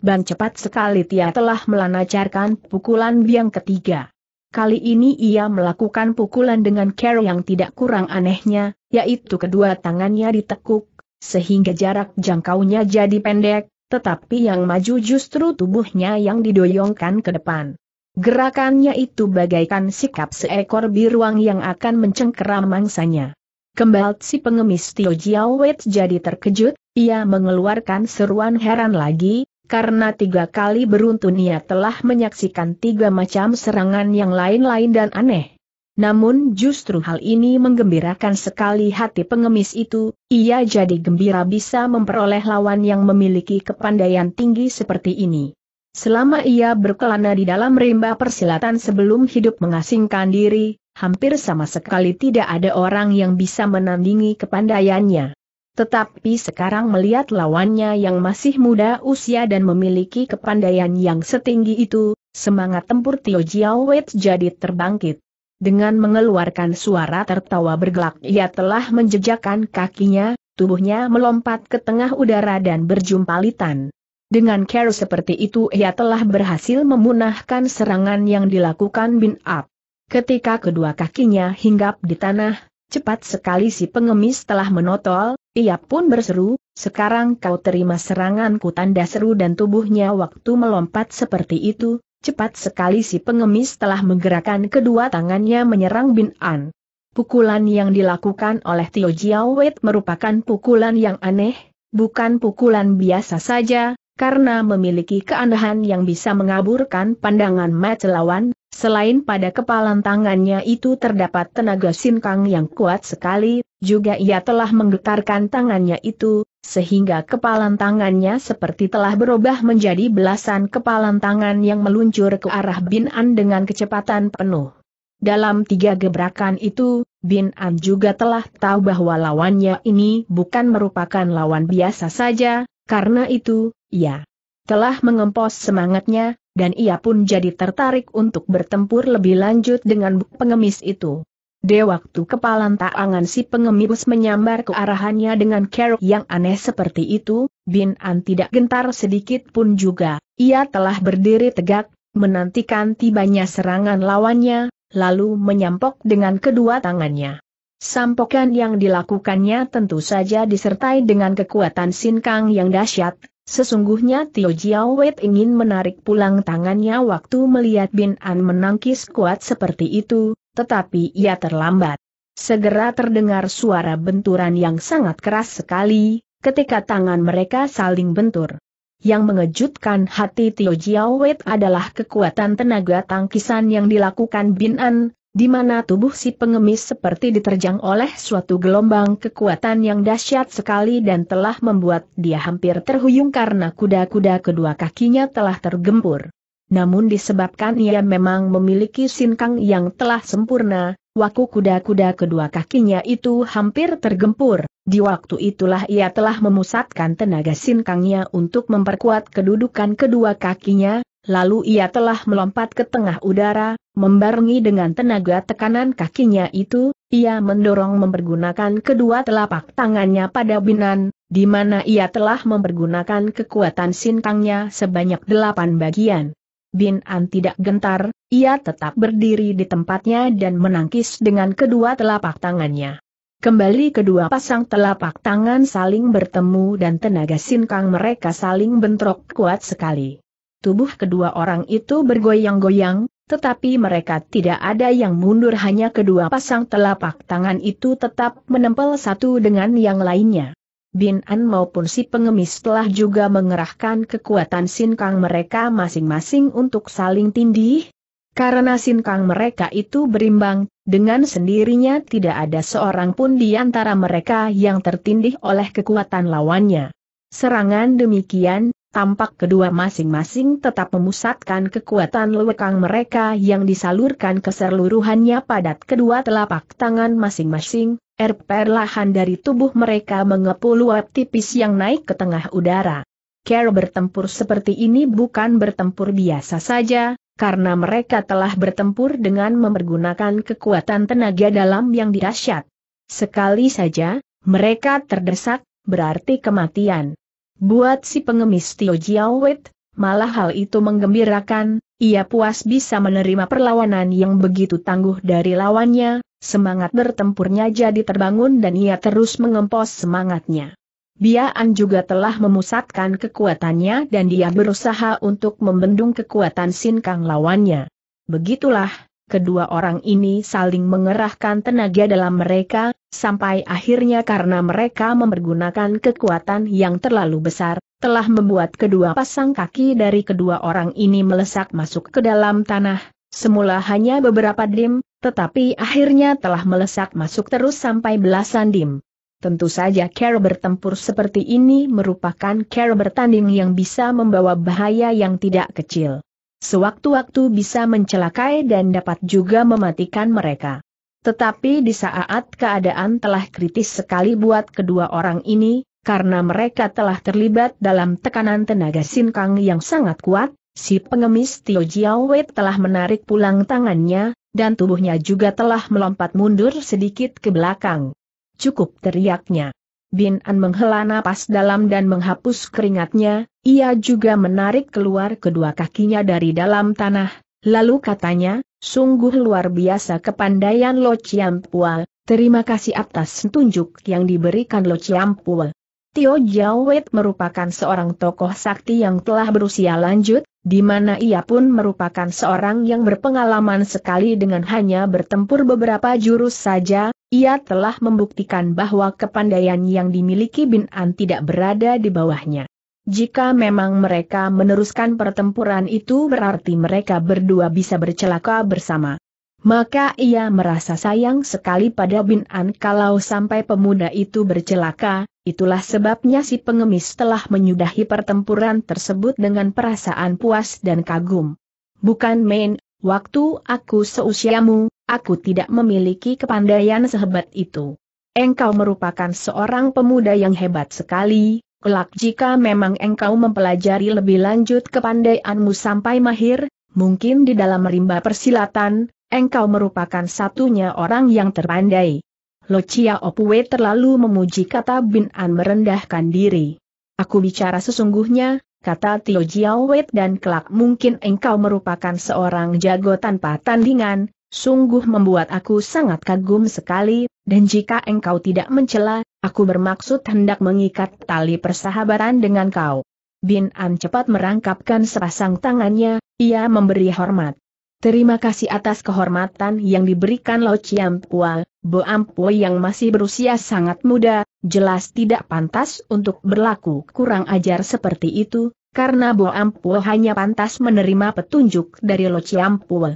Bang cepat sekali Tia telah melancarkan pukulan biang ketiga. Kali ini ia melakukan pukulan dengan cara yang tidak kurang anehnya, yaitu kedua tangannya ditekuk, sehingga jarak jangkaunya jadi pendek, tetapi yang maju justru tubuhnya yang didoyongkan ke depan. Gerakannya itu bagaikan sikap seekor biruang yang akan mencengkeram mangsanya. Kembal si pengemis Tio Jiawet jadi terkejut, ia mengeluarkan seruan heran lagi, karena tiga kali beruntun ia telah menyaksikan tiga macam serangan yang lain-lain dan aneh. Namun justru hal ini menggembirakan sekali hati pengemis itu, ia jadi gembira bisa memperoleh lawan yang memiliki kepandaian tinggi seperti ini. Selama ia berkelana di dalam rimba persilatan sebelum hidup mengasingkan diri, hampir sama sekali tidak ada orang yang bisa menandingi kepandaiannya. Tetapi sekarang melihat lawannya yang masih muda usia dan memiliki kepandaian yang setinggi itu, semangat tempur Tio Jiawet jadi terbangkit. Dengan mengeluarkan suara tertawa bergelak ia telah menjejakkan kakinya, tubuhnya melompat ke tengah udara dan berjumpa litan. Dengan care seperti itu ia telah berhasil memunahkan serangan yang dilakukan Bin Up. Ketika kedua kakinya hinggap di tanah, Cepat sekali si pengemis telah menotol, ia pun berseru, sekarang kau terima seranganku tanda seru dan tubuhnya waktu melompat seperti itu, cepat sekali si pengemis telah menggerakkan kedua tangannya menyerang Bin An. Pukulan yang dilakukan oleh Tio Jiawet merupakan pukulan yang aneh, bukan pukulan biasa saja, karena memiliki keanehan yang bisa mengaburkan pandangan mata lawan, Selain pada kepalan tangannya itu terdapat tenaga sinkang yang kuat sekali, juga ia telah menggetarkan tangannya itu, sehingga kepalan tangannya seperti telah berubah menjadi belasan kepalan tangan yang meluncur ke arah Bin An dengan kecepatan penuh. Dalam tiga gebrakan itu, Bin An juga telah tahu bahwa lawannya ini bukan merupakan lawan biasa saja, karena itu, ia telah mengempos semangatnya, dan ia pun jadi tertarik untuk bertempur lebih lanjut dengan pengemis itu. De waktu kepalan taangan si pengemis menyambar ke arahannya dengan kerok yang aneh seperti itu, Bin An tidak gentar sedikit pun juga, ia telah berdiri tegak, menantikan tibanya serangan lawannya, lalu menyampok dengan kedua tangannya. Sampokan yang dilakukannya tentu saja disertai dengan kekuatan sinkang yang dahsyat, Sesungguhnya Tio Jiawet ingin menarik pulang tangannya waktu melihat Bin An menangkis kuat seperti itu, tetapi ia terlambat. Segera terdengar suara benturan yang sangat keras sekali, ketika tangan mereka saling bentur. Yang mengejutkan hati Tio Jiawet adalah kekuatan tenaga tangkisan yang dilakukan Bin An, di mana tubuh si pengemis seperti diterjang oleh suatu gelombang kekuatan yang dahsyat sekali dan telah membuat dia hampir terhuyung karena kuda-kuda kedua kakinya telah tergempur. Namun disebabkan ia memang memiliki sinkang yang telah sempurna, waktu kuda-kuda kedua kakinya itu hampir tergempur. Di waktu itulah ia telah memusatkan tenaga sinkangnya untuk memperkuat kedudukan kedua kakinya, lalu ia telah melompat ke tengah udara, Membarengi dengan tenaga tekanan kakinya itu, ia mendorong mempergunakan kedua telapak tangannya pada binan, di mana ia telah mempergunakan kekuatan sinkangnya sebanyak delapan bagian. Binan tidak gentar, ia tetap berdiri di tempatnya dan menangkis dengan kedua telapak tangannya. Kembali kedua pasang telapak tangan saling bertemu dan tenaga sinkang mereka saling bentrok kuat sekali. Tubuh kedua orang itu bergoyang-goyang, tetapi mereka tidak ada yang mundur hanya kedua pasang telapak tangan itu tetap menempel satu dengan yang lainnya. Bin An maupun si pengemis telah juga mengerahkan kekuatan sinkang mereka masing-masing untuk saling tindih, karena sinkang mereka itu berimbang, dengan sendirinya tidak ada seorang pun di antara mereka yang tertindih oleh kekuatan lawannya. Serangan demikian, tampak kedua masing-masing tetap memusatkan kekuatan lewekang mereka yang disalurkan keseluruhannya padat kedua telapak tangan masing-masing, air perlahan dari tubuh mereka mengepul luap tipis yang naik ke tengah udara. Care bertempur seperti ini bukan bertempur biasa saja, karena mereka telah bertempur dengan mempergunakan kekuatan tenaga dalam yang dirasyat. Sekali saja, mereka terdesak, berarti kematian. Buat si pengemis Tio Jiawet, malah hal itu menggembirakan, ia puas bisa menerima perlawanan yang begitu tangguh dari lawannya, semangat bertempurnya jadi terbangun dan ia terus mengempos semangatnya. Biaan juga telah memusatkan kekuatannya dan dia berusaha untuk membendung kekuatan sinkang lawannya. Begitulah, kedua orang ini saling mengerahkan tenaga dalam mereka, sampai akhirnya karena mereka mempergunakan kekuatan yang terlalu besar, telah membuat kedua pasang kaki dari kedua orang ini melesak masuk ke dalam tanah, semula hanya beberapa dim, tetapi akhirnya telah melesak masuk terus sampai belasan dim. Tentu saja cara bertempur seperti ini merupakan cara bertanding yang bisa membawa bahaya yang tidak kecil. Sewaktu-waktu bisa mencelakai dan dapat juga mematikan mereka. Tetapi di saat keadaan telah kritis sekali buat kedua orang ini, karena mereka telah terlibat dalam tekanan tenaga sinkang yang sangat kuat, si pengemis Tio Jiawei telah menarik pulang tangannya, dan tubuhnya juga telah melompat mundur sedikit ke belakang. Cukup teriaknya. Bin An menghela napas dalam dan menghapus keringatnya, ia juga menarik keluar kedua kakinya dari dalam tanah, Lalu katanya, sungguh luar biasa kepandaian Lo Chiampua, terima kasih atas tunjuk yang diberikan Lo Chiampua. Tio Jawet merupakan seorang tokoh sakti yang telah berusia lanjut, di mana ia pun merupakan seorang yang berpengalaman sekali dengan hanya bertempur beberapa jurus saja, ia telah membuktikan bahwa kepandaian yang dimiliki Bin An tidak berada di bawahnya. Jika memang mereka meneruskan pertempuran itu berarti mereka berdua bisa bercelaka bersama. Maka ia merasa sayang sekali pada Bin An kalau sampai pemuda itu bercelaka, itulah sebabnya si pengemis telah menyudahi pertempuran tersebut dengan perasaan puas dan kagum. Bukan main, waktu aku seusiamu, aku tidak memiliki kepandaian sehebat itu. Engkau merupakan seorang pemuda yang hebat sekali, Kelak jika memang engkau mempelajari lebih lanjut kepandaianmu sampai mahir, mungkin di dalam rimba persilatan, engkau merupakan satunya orang yang terpandai. Lo Chia Opwe terlalu memuji kata Bin An merendahkan diri. Aku bicara sesungguhnya, kata Tio Jiawet dan kelak mungkin engkau merupakan seorang jago tanpa tandingan, sungguh membuat aku sangat kagum sekali, dan jika engkau tidak mencela, Aku bermaksud hendak mengikat tali persahabatan dengan kau. Bin An cepat merangkapkan sepasang tangannya, ia memberi hormat. Terima kasih atas kehormatan yang diberikan Lo Chiam Pua, Bo Ampue yang masih berusia sangat muda, jelas tidak pantas untuk berlaku kurang ajar seperti itu, karena Bo Ampue hanya pantas menerima petunjuk dari Lo Chiam Pua.